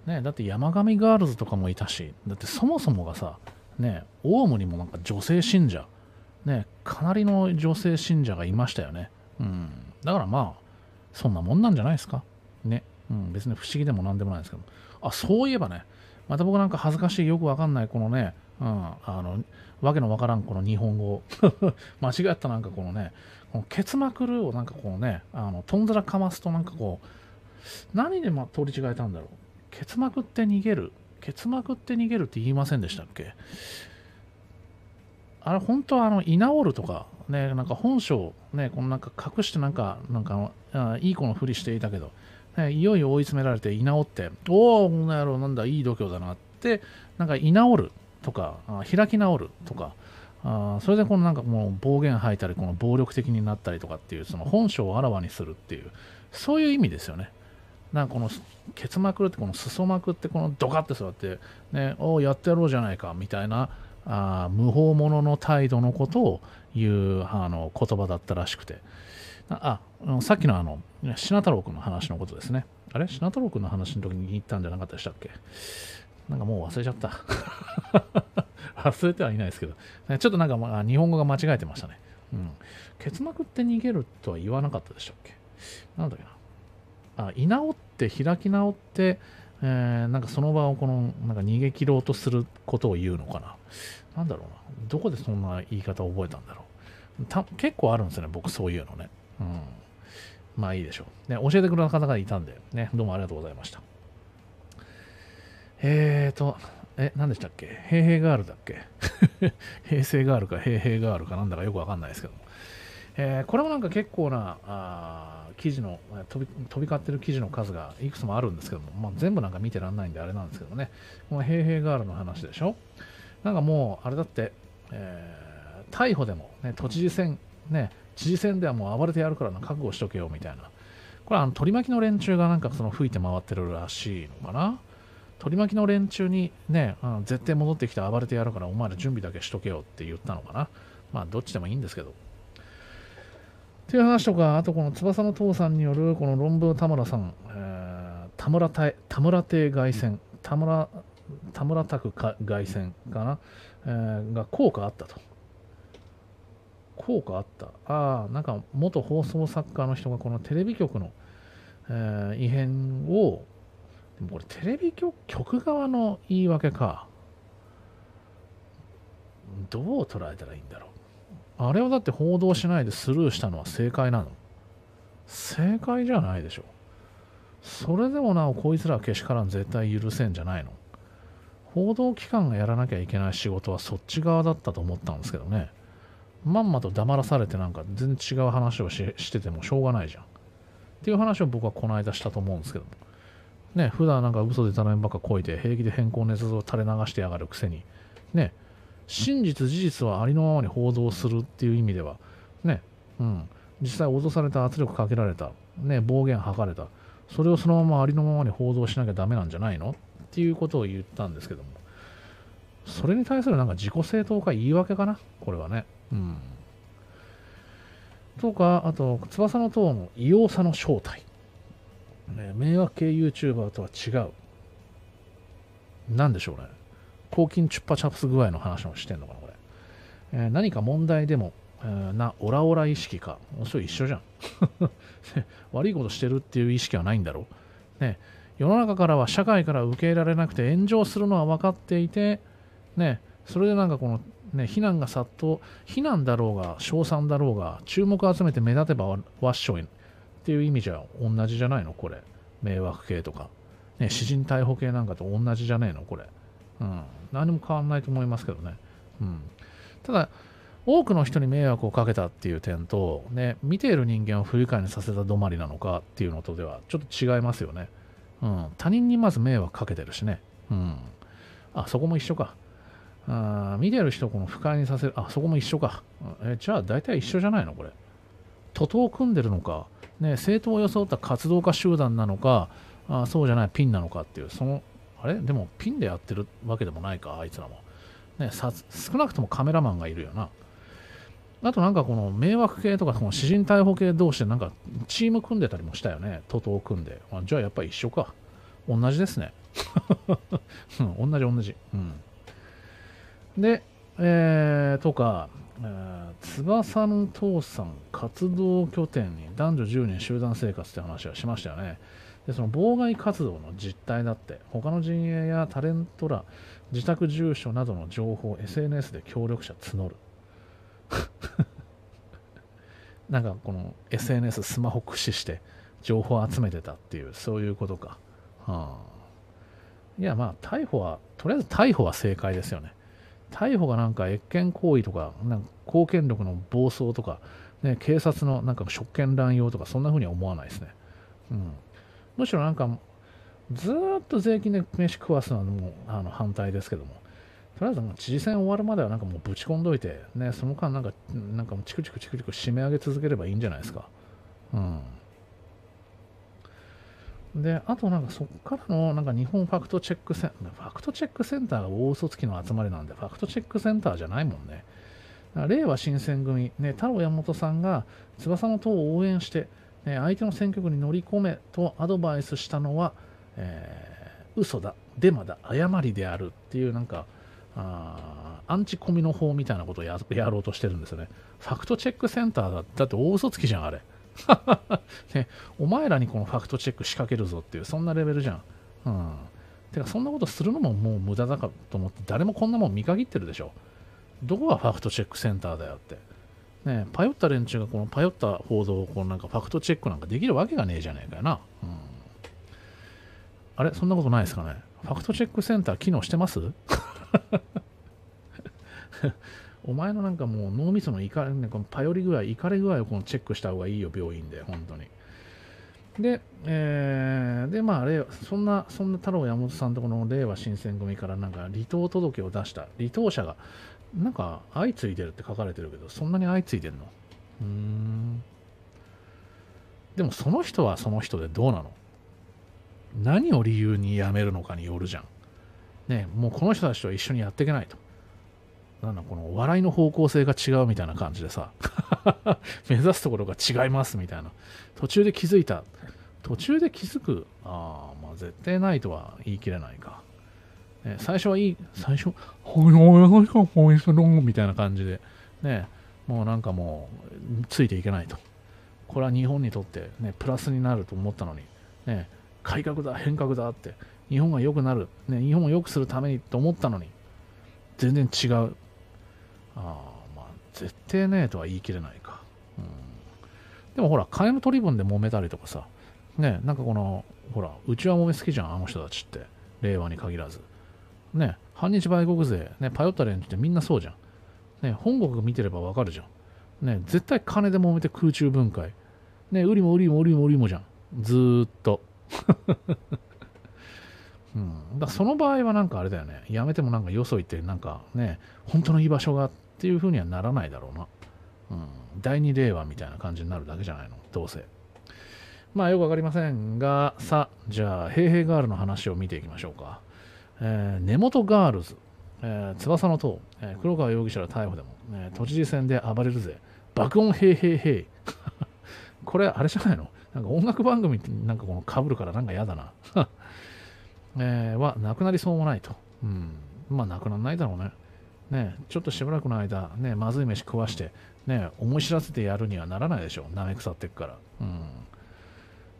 S1: ね、だって山上ガールズとかもいたし、だってそもそもがさ、ね、オウムにもなんか女性信者、ね、かなりの女性信者がいましたよね。うん、だからまあ、そんなもんなんじゃないですか。ね、うん、別に不思議でもなんでもないですけど、あ、そういえばね、また僕なんか恥ずかしい、よくわかんない、このね、うん、あのわけのわからんこの日本語 間違ったなんかこのねこのケツマクルをなんかこうねあのとんずらかますとなんかこう何でま取り違えたんだろうケツマクって逃げるケツマクって逃げるって言いませんでしたっけあれ本当はあの居直るとかねなんか本性ねこのなんか隠してなんかなんかあいい子のふりしていたけど、ね、いよいよ追い詰められて居直っておおこの野郎なんだいい度胸だなってなんか居直るとか開き直るとかあそれでこのなんかもう暴言吐いたりこの暴力的になったりとかっていうその本性をあらわにするっていうそういう意味ですよね。なんかこの結膜ってこの裾まくってこのドカって座ってねおやってやろうじゃないかみたいなあ無法者の態度のことを言うあの言葉だったらしくてあさっきのあの品太郎君の話のことですねあれ品太郎君の話の時に言ったんじゃなかったでしたっけなんかもう忘れちゃった 忘れてはいないですけど、ちょっとなんか、まあ、日本語が間違えてましたね。うん。結膜って逃げるとは言わなかったでしたっけなんだっけな。あ、居直って開き直って、えー、なんかその場をこの、なんか逃げ切ろうとすることを言うのかな。なんだろうな。どこでそんな言い方を覚えたんだろう。た結構あるんですよね、僕そういうのね。うん。まあいいでしょう。ね、教えてくれた方がいたんで、ね、どうもありがとうございました。えーと、え、何でしたっけ平平ガールだっけ 平成ガールか平平ガールかなんだかよくわかんないですけど。えー、これもなんか結構なあ記事の飛び飛び交ってる記事の数がいくつもあるんですけども、まあ、全部なんか見てらんないんであれなんですけどね、この平平ガールの話でしょ。なんかもう、あれだって、えー、逮捕でも、ね、都知事選、ね、知事選ではもう暴れてやるからな覚悟しとけよみたいな。これはあの取り巻きの連中がなんかその吹いて回ってるらしいのかな。取り巻きの連中にね、うん、絶対戻ってきて暴れてやるからお前ら準備だけしとけよって言ったのかな。まあどっちでもいいんですけど。っていう話とか、あとこの翼の父さんによるこの論文田村さん、えー、田村田田村邸凱旋、田村田村拓凱旋かな、えー、が効果あったと。効果あった。ああ、なんか元放送作家の人がこのテレビ局の、えー、異変をこれテレビ局局側の言い訳かどう捉えたらいいんだろうあれをだって報道しないでスルーしたのは正解なの正解じゃないでしょそれでもなおこいつらはけしからん絶対許せんじゃないの報道機関がやらなきゃいけない仕事はそっち側だったと思ったんですけどねまんまと黙らされてなんか全然違う話をしててもしょうがないじゃんっていう話を僕はこの間したと思うんですけどもね普段なんか嘘でたらんばっかこいて平気で変更熱を垂れ流してやがるくせにね真実事実はありのままに報道するっていう意味ではねうん実際脅された圧力かけられたね暴言吐かれたそれをそのままありのままに報道しなきゃダメなんじゃないのっていうことを言ったんですけどもそれに対するなんか自己正当化言い訳かなこれはねうんとかあと翼の塔の異様さの正体迷惑系 YouTuber とは違う。何でしょうね。抗菌チュッパチャプス具合の話もしてんのかな、これ。えー、何か問題でも、えー、な、オラオラ意識か。それ一緒じゃん 悪いことしてるっていう意識はないんだろう。ね、世の中からは社会から受け入れられなくて炎上するのは分かっていて、ね、それでなんかこの、ね、非難が殺到、非難だろうが、称賛だろうが、注目を集めて目立てばわっしょい。っていう意味じゃ同じじゃないのこれ迷惑系とか、ね、詩人逮捕系なんかと同じじゃねえのこれ、うん、何も変わんないと思いますけどね、うん、ただ多くの人に迷惑をかけたっていう点と、ね、見ている人間を不愉快にさせた止まりなのかっていうのとではちょっと違いますよね、うん、他人にまず迷惑かけてるしね、うん、あそこも一緒かあ見てる人をこの不快にさせるあそこも一緒かえじゃあ大体一緒じゃないのこれ徒党組んでるのかね、政党を装った活動家集団なのかあそうじゃないピンなのかっていうそのあれでもピンでやってるわけでもないかあいつらも、ね、少なくともカメラマンがいるよなあとなんかこの迷惑系とかこの詩人逮捕系同士でなんかチーム組んでたりもしたよね徒党組んであじゃあやっぱり一緒か同じですね うん、同じ同じ、うん、で、えー、とか翼の父さん活動拠点に男女10人集団生活って話はしましたよねでその妨害活動の実態だって他の陣営やタレントら自宅住所などの情報 SNS で協力者募る なんかこの SNS スマホ駆使して情報を集めてたっていうそういうことか、はあ、いやまあ逮捕はとりあえず逮捕は正解ですよね逮捕がなんか越権行為とか、なんか公権力の暴走とか、ね、警察のなんか職権乱用とか、そんな風には思わないですね。うん、むしろなんか、ずっと税金で飯食わすのはもうあの反対ですけども、とりあえずもう知事選終わるまではなんかもうぶち込んどいて、ね、その間なんか、なんかもうチクチクチクチク締め上げ続ければいいんじゃないですか。うんで、あとなんかそこからのなんか日本ファクトチェックセンター、ファクトチェックセンターが大嘘つきの集まりなんで、ファクトチェックセンターじゃないもんね。令和新選組、ね、太郎山本さんが翼の党を応援して、ね、相手の選挙区に乗り込めとアドバイスしたのは、えー、嘘だ、デマだ、誤りであるっていうなんか、あアンチコミの法みたいなことをやろうとしてるんですよね。ファクトチェックセンターだだって大嘘つきじゃん、あれ。ね、お前らにこのファクトチェック仕掛けるぞっていう、そんなレベルじゃん。うん。てか、そんなことするのももう無駄だかと思って、誰もこんなもん見限ってるでしょ。どこがファクトチェックセンターだよって。ねパヨった連中がこのパヨった報道をこうなんかファクトチェックなんかできるわけがねえじゃねえかよな。うん、あれそんなことないですかねファクトチェックセンター機能してます お前のなんかもう脳みそのいかこの頼り具合、いかれ具合をこのチェックした方がいいよ、病院で、本当に。で、えー、で、まあ、そんな、そんな太郎山本さんとこの令和新選組からなんか離党届を出した、離党者が、なんか相次いでるって書かれてるけど、そんなに相次いでんのうーん。でもその人はその人でどうなの何を理由に辞めるのかによるじゃん。ね、もうこの人たちと一緒にやっていけないと。なんだこのお笑いの方向性が違うみたいな感じでさ 目指すところが違いますみたいな途中で気づいた途中で気づくああまあ絶対ないとは言い切れないか、ね、最初はいい最初「ほいほいほいほいほいほみたいな感じでねもうなんかもうついていけないとこれは日本にとって、ね、プラスになると思ったのに、ね、改革だ変革だって日本が良くなる、ね、日本を良くするためにと思ったのに全然違うあまあ絶対ねえとは言い切れないか、うん、でもほら金の取り分で揉めたりとかさねなんかこのほらうちは揉め好きじゃんあの人たちって令和に限らずね反日売国税ねパヨった連中ってみんなそうじゃんね本国見てればわかるじゃんね絶対金で揉めて空中分解ね売りも売りも売りも売りもじゃんずーっとうん、だその場合はなんかあれだよね、やめてもなんかよそ行って、なんかね、本当の居場所がっていうふうにはならないだろうな。うん、第二令和みたいな感じになるだけじゃないの、どうせ。まあよくわかりませんが、さ、じゃあ、平イガールの話を見ていきましょうか。えー、根本ガールズ、えー、翼の塔、えー、黒川容疑者ら逮捕でも、えー、都知事選で暴れるぜ、爆音へい。ヘ これ、あれじゃないのなんか音楽番組ってなんかこの被るからなんか嫌だな。えー、はなくなりそうもないと。うん、まあ、なくならないだろうね。ね、ちょっとしばらくの間、ね、まずい飯食わして、ね、思い知らせてやるにはならないでしょ、なめ腐ってくから。うん、か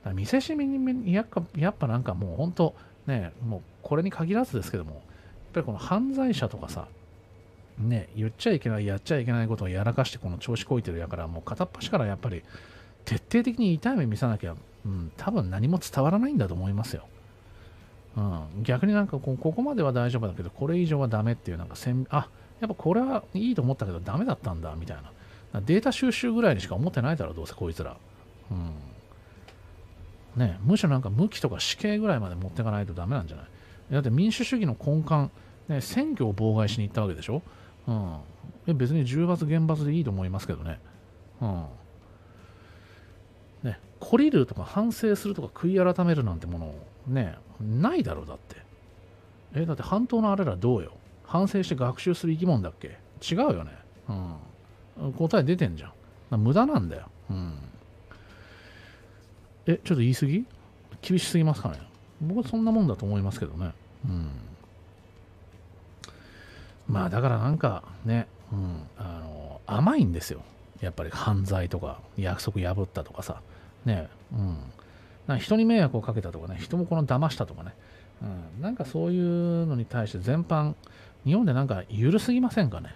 S1: ら見せしめにやっぱ、やっぱなんかもう本当、ね、もうこれに限らずですけども、やっぱりこの犯罪者とかさ、ね、言っちゃいけない、やっちゃいけないことをやらかして、この調子こいてるやから、もう片っ端からやっぱり、徹底的に痛い目見さなきゃ、うん、多分何も伝わらないんだと思いますよ。うん、逆になんかここまでは大丈夫だけどこれ以上はダメっていうなんかせんあやっぱこれはいいと思ったけどダメだったんだみたいなデータ収集ぐらいにしか思ってないだろうどうせこいつら、うんね、むしろなんか向きとか死刑ぐらいまで持っていかないとダメなんじゃないだって民主主義の根幹、ね、選挙を妨害しに行ったわけでしょ、うん、え別に重罰厳罰でいいと思いますけどね,、うんね懲りるとか反省するとか悔い改めるなんてものをねないだろうだってえだって半島のあれらどうよ反省して学習する生き物だっけ違うよねうん答え出てんじゃん無駄なんだようんえちょっと言い過ぎ厳しすぎますかね僕はそんなもんだと思いますけどねうんまあだからなんかね、うん、あの甘いんですよやっぱり犯罪とか約束破ったとかさねうん人に迷惑をかけたとかね、人もこの騙したとかね、うん、なんかそういうのに対して全般、日本でなんか緩すぎませんかね。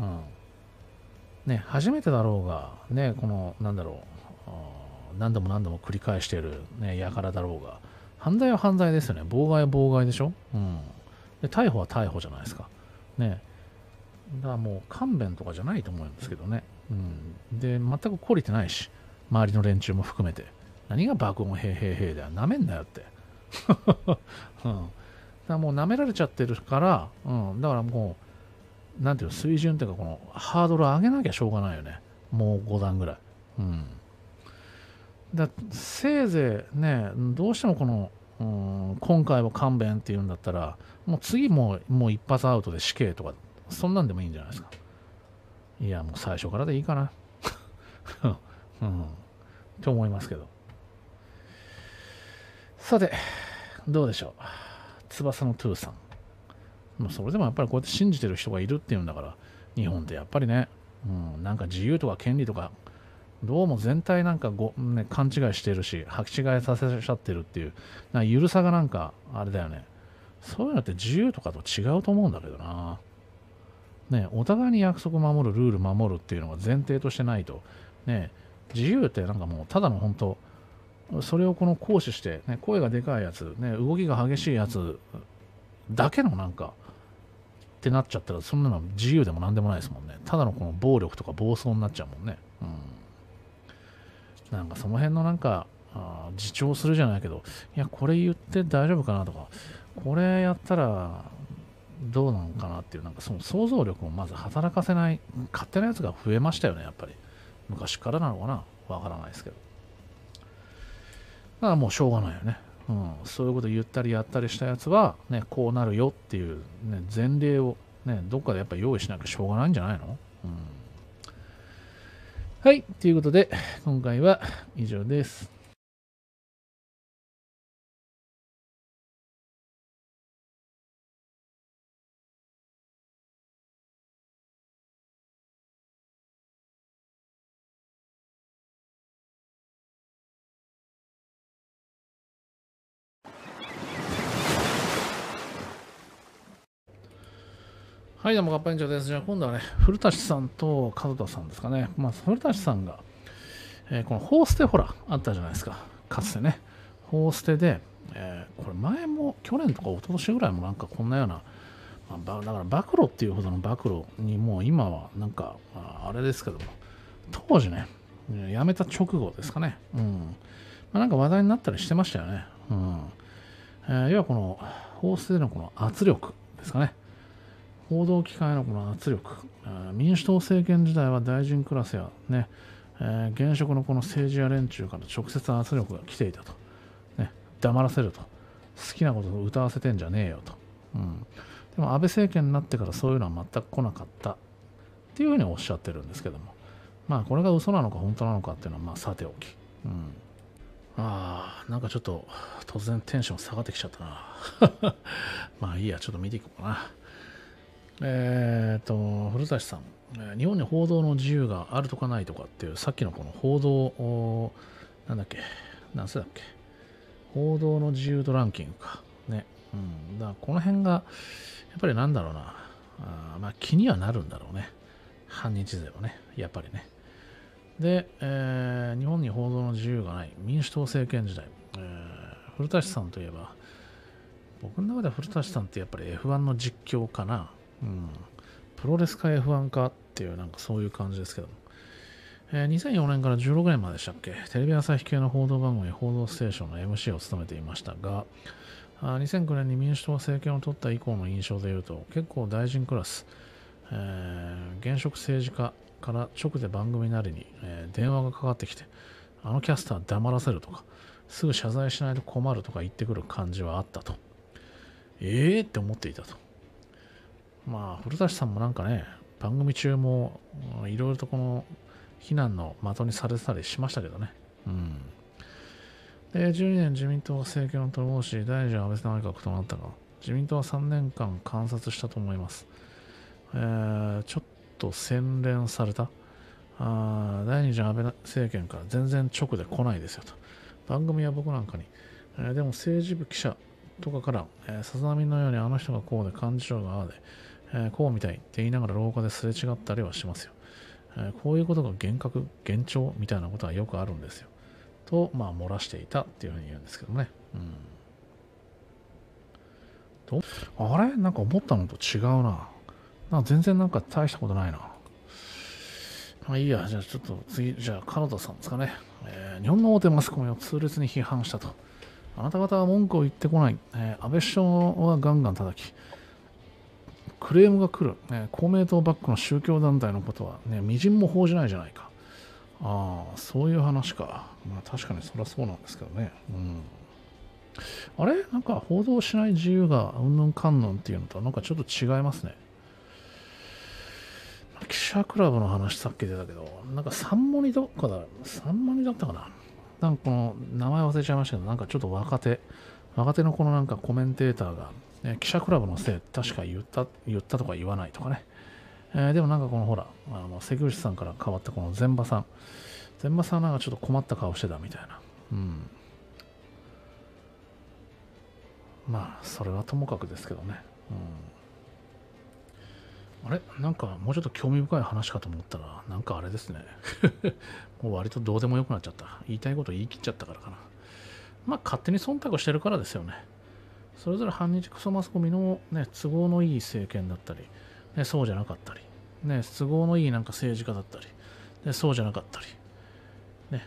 S1: うん。ね、初めてだろうが、ね、この、なんだろう、何度も何度も繰り返している、ね、やからだろうが、犯罪は犯罪ですよね。妨害は妨害でしょ。うん。で、逮捕は逮捕じゃないですか。ね。だからもう勘弁とかじゃないと思うんですけどね。うん。で、全く懲りてないし、周りの連中も含めて。何が爆音へいへいへいだよ。舐めんなよって。うん、だもう舐められちゃってるから、うん、だからもう、なんていうの、水準っていうか、このハードル上げなきゃしょうがないよね。もう5段ぐらい。うん。だせいぜいね、どうしてもこの、うん、今回は勘弁っていうんだったら、もう次ももう一発アウトで死刑とか、そんなんでもいいんじゃないですか。いや、もう最初からでいいかな。うん。と思いますけど。さて、どうでしょう。翼のトゥーさん。まあ、それでもやっぱりこうやって信じてる人がいるっていうんだから、日本ってやっぱりね、うん、なんか自由とか権利とか、どうも全体なんかご、ね、勘違いしてるし、履き違えさせちゃってるっていう、なゆるさがなんか、あれだよね。そういうのって自由とかと違うと思うんだけどな。ね、お互いに約束守る、ルール守るっていうのが前提としてないと、ね、自由ってなんかもうただの本当、それをこの行使して、ね、声がでかいやつ、ね、動きが激しいやつだけのなんか、ってなっちゃったら、そんなの自由でも何でもないですもんね。ただのこの暴力とか暴走になっちゃうもんね。うん。なんかその辺のなんか、あ自重するじゃないけど、いや、これ言って大丈夫かなとか、これやったらどうなのかなっていう、なんかその想像力をまず働かせない、勝手なやつが増えましたよね、やっぱり。昔からなのかなわからないですけど。まあもうしょうがないよね。うん、そういうこと言ったりやったりしたやつは、ね、こうなるよっていう、ね、前例を、ね、どっかでやっぱ用意しなきゃしょうがないんじゃないの、うん、はい、ということで、今回は以
S2: 上です。
S1: はい、どうも、カッパ園長です。じゃあ、今度はね、古舘さんと門田さんですかね。まあ、古舘さんが、えー、このホーステほら、あったじゃないですか。かつてね。ホーステで、えー、これ前も、去年とか一昨年ぐらいもなんかこんなような、まあ、だから暴露っていうほどの暴露にもう今はなんか、あ、あれですけども、当時ね、辞めた直後ですかね。うん。まあ、なんか話題になったりしてましたよね。うん。えー、要はこの、ホーステのこの圧力ですかね。報道機関へのこの圧力、民主党政権時代は大臣クラスや、ねえー、現職のこの政治や連中から直接圧力が来ていたと、ね、黙らせると、好きなことを歌わせてんじゃねえよと、うん、でも安倍政権になってからそういうのは全く来なかったっていうふうにおっしゃってるんですけども、まあ、これが嘘なのか本当なのかっていうのはまあさておき。うんあなんかちょっと突然テンション下がってきちゃったな まあいいや、ちょっと見ていこうかな。えーと、と古舘さん、日本に報道の自由があるとかないとかっていう、さっきのこの報道、なんだっけ、なんせだっけ、報道の自由度ランキングか。ね。うん。だからこの辺が、やっぱりなんだろうな、あまあ気にはなるんだろうね。反日勢はね、やっぱりね。で、えー、日本に報道の自由がない民主党政権時代、えー、古舘さんといえば、僕の中では古舘さんってやっぱり F1 の実況かな。うん、プロレスか F1 かっていう、なんかそういう感じですけども。えー、2004年から16年までしたっけテレビ朝日系の報道番組「報道ステーション」の MC を務めていましたがあ2009年に民主党政権を取った以降の印象でいうと結構大臣クラス、えー、現職政治家から直で番組なりに、えー、電話がかかってきてあのキャスター黙らせるとかすぐ謝罪しないと困るとか言ってくる感じはあったとええー、って思っていたとまあ、古舘さんもなんかね、番組中もいろいろとこの避難の的にされてたりしましたけどね。うん。で、12年自民党政権を取り戻し、第2次安倍内閣となったが、自民党は3年間観察したと思います。えー、ちょっと洗練された。あ第2次安倍政権から全然直で来ないですよと。番組は僕なんかに。えー、でも政治部記者とかから、えさざ波のようにあの人がこうで幹事長がああで、えー、こうみたいって言いながら廊下ですれ違ったりはしますよ。えこういうことが幻覚、幻聴みたいなことはよくあるんですよ。と、まあ、漏らしていたっていうふうに言うんですけどね。うんあれなんか思ったのと違うな。な全然なんか大したことないな。まあいいや、じゃあちょっと次、じゃあカノダさんですかね。えー、日本の大手マスコミを痛烈に批判したと。あなた方は文句を言ってこない。えー、安倍首相はガンガン叩き、クレームが来る、ね、公明党バックの宗教団体のことは、ね、みじんも報じないじゃないか。ああ、そういう話か。まあ、確かにそりゃそうなんですけどね。うん。あれなんか報道しない自由がうんぬんかんぬんっていうのとはなんかちょっと違いますね。記者クラブの話さっき出たけど、なんかンモニどっかだ、ンモニだったかな。なんかこの名前忘れちゃいましたけど、なんかちょっと若手、若手のこのなんかコメンテーターが、え記者クラブのせい、確か言った、言ったとか言わないとかね。えー、でもなんかこのほら、あの、関口さんから変わったこの全場さん。全場さんなんかちょっと困った顔してたみたいな。うん。まあ、それはともかくですけどね。うん。あれなんかもうちょっと興味深い話かと思ったら、なんかあれですね。もう割とどうでもよくなっちゃった。言いたいこと言い切っちゃったからかな。まあ、勝手に忖度してるからですよね。それぞれ反日クソマスコミの、ね、都合のいい政権だったり、ね、そうじゃなかったり、ね、都合のいいなんか政治家だったり、ね、そうじゃなかったり、ね、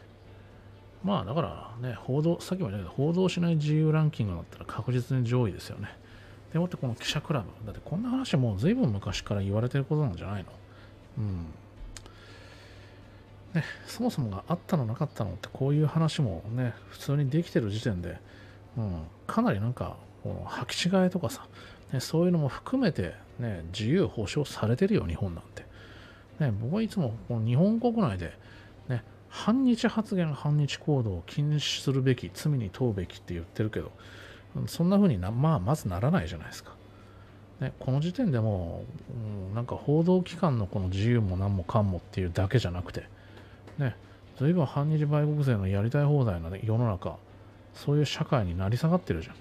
S1: まあだからね、報道、さっきも言ったけど、報道しない自由ランキングだったら確実に上位ですよね。でもってこの記者クラブ、だってこんな話もう随分昔から言われてることなんじゃないのうん。ね、そもそもがあったのなかったのってこういう話もね、普通にできてる時点で、うん、かなりなんか履き違えとかさ、ね、そういうのも含めて、ね、自由保障されてるよ、日本なんて。ね、僕はいつもこの日本国内で、ね、反日発言、反日行動を禁止するべき、罪に問うべきって言ってるけど、そんな風にな、まあ、まずならないじゃないですか。ね、この時点でもう、ん、なんか報道機関のこの自由も何もかんもっていうだけじゃなくて、ね、随分反日売国勢のやりたい放題な、ね、世の中、そういう社会になり下がってるじゃん。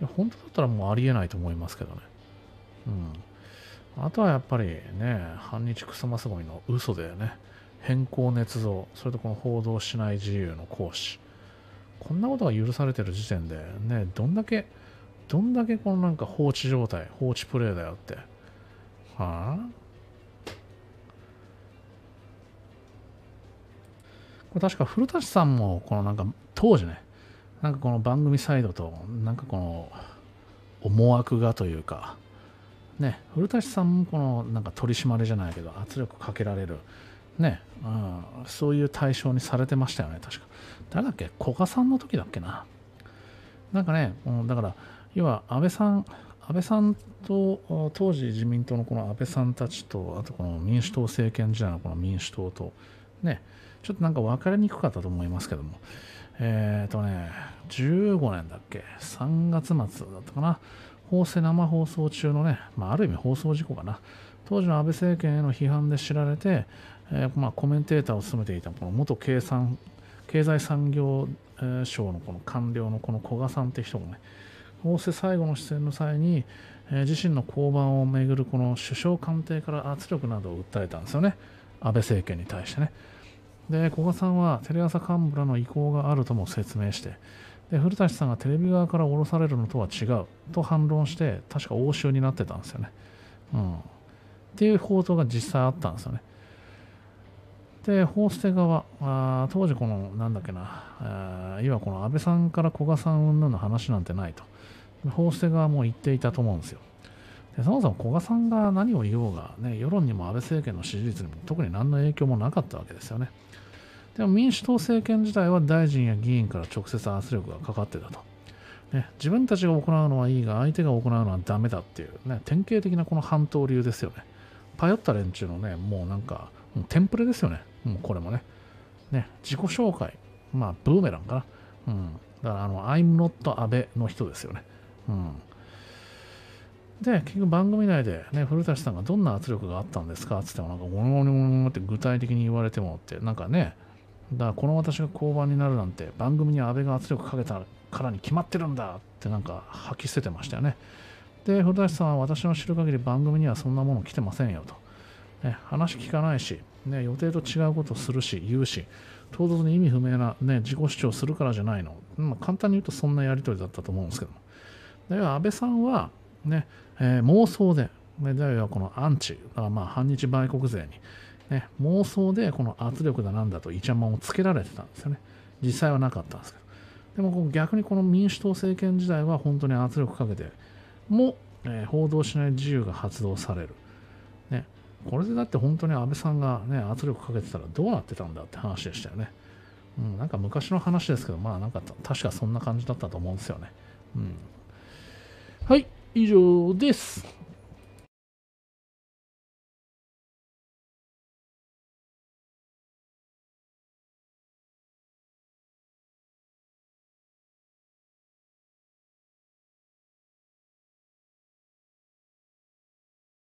S1: や本当だったらもうありえないと思いますけどね。うん。あとはやっぱりね、反日クソマスゴミの嘘だよね。変更捏造、それとこの報道しない自由の行使。こんなことが許されてる時点で、ね、どんだけ、どんだけこのなんか放置状態、放置プレイだよって。はあこれ確か古舘さんも、このなんか当時ね、なんかこの番組サイドとなんかこの思惑がというかね古舘さんもこのなんか取り締まりじゃないけど圧力かけられるね、うん、そういう対象にされてましたよね確か誰だっけ古賀さんの時だっけななんかね、うん、だから要は安倍さん安倍さんと当時自民党のこの安倍さんたちとあとこの民主党政権時代のこの民主党とねちょっとなんか分かりにくかったと思いますけどもえっ、ー、とね、15年だっけ ?3 月末だったかな法政生放送中のね、まあ、ある意味放送事故かな。当時の安倍政権への批判で知られて、えー、まあ、コメンテーターを務めていたこの元経産経済産業省のこの官僚のこの古賀さんって人もね、法政最後の出演の際に、えー、自身の交番をめぐるこの首相官邸から圧力などを訴えたんですよね。安倍政権に対してね。で、古賀さんはテレ朝幹部らの意向があるとも説明して、で古舘さんがテレビ側から降ろされるのとは違うと反論して、確か応酬になってたんですよね。うん。っていう報道が実際あったんですよね。で、法捨て側、あ当時この、なんだっけな、いわこの安倍さんから古賀さん云々の話なんてないと。法捨て側も言っていたと思うんですよ。でそもそも古賀さんが何を言おうが、ね、世論にも安倍政権の支持率にも特に何の影響もなかったわけですよね。でも民主党政権自体は大臣や議員から直接圧力がかかってたと。ね、自分たちが行うのはいいが相手が行うのはダメだっていう、ね、典型的なこの半島流ですよね。パヨった連中のね、もうなんか、テンプレですよね。もうこれもね。ね、自己紹介。まあ、ブーメランかな。うん。だから、あの、I'm not 安倍の人ですよね。うん。で結局番組内で、ね、古舘さんがどんな圧力があったんですかっつってもなんか「ごロゴロゴロ」って具体的に言われてもってなんかねだからこの私が交番になるなんて番組に安倍が圧力かけたからに決まってるんだってなんか吐き捨ててましたよねで古舘さんは私の知る限り番組にはそんなもの来てませんよと、ね、話聞かないし、ね、予定と違うことするし言うし唐突に意味不明な、ね、自己主張するからじゃないの、まあ、簡単に言うとそんなやり取りだったと思うんですけどもで安倍さんはねえー、妄想で、ね、だはこのアンチ、まあ反日売国勢に、ね、妄想でこの圧力だなんだとイチャマンをつけられてたんですよね。実際はなかったんですけど。でも逆にこの民主党政権時代は本当に圧力かけても、えー、報道しない自由が発動される。ね、これでだって本当に安倍さんが、ね、圧力かけてたらどうなってたんだって話でしたよね。うん、なんか昔の話ですけど、まあなんか確かそんな感じだったと思うんですよね。うん、はい。以上です。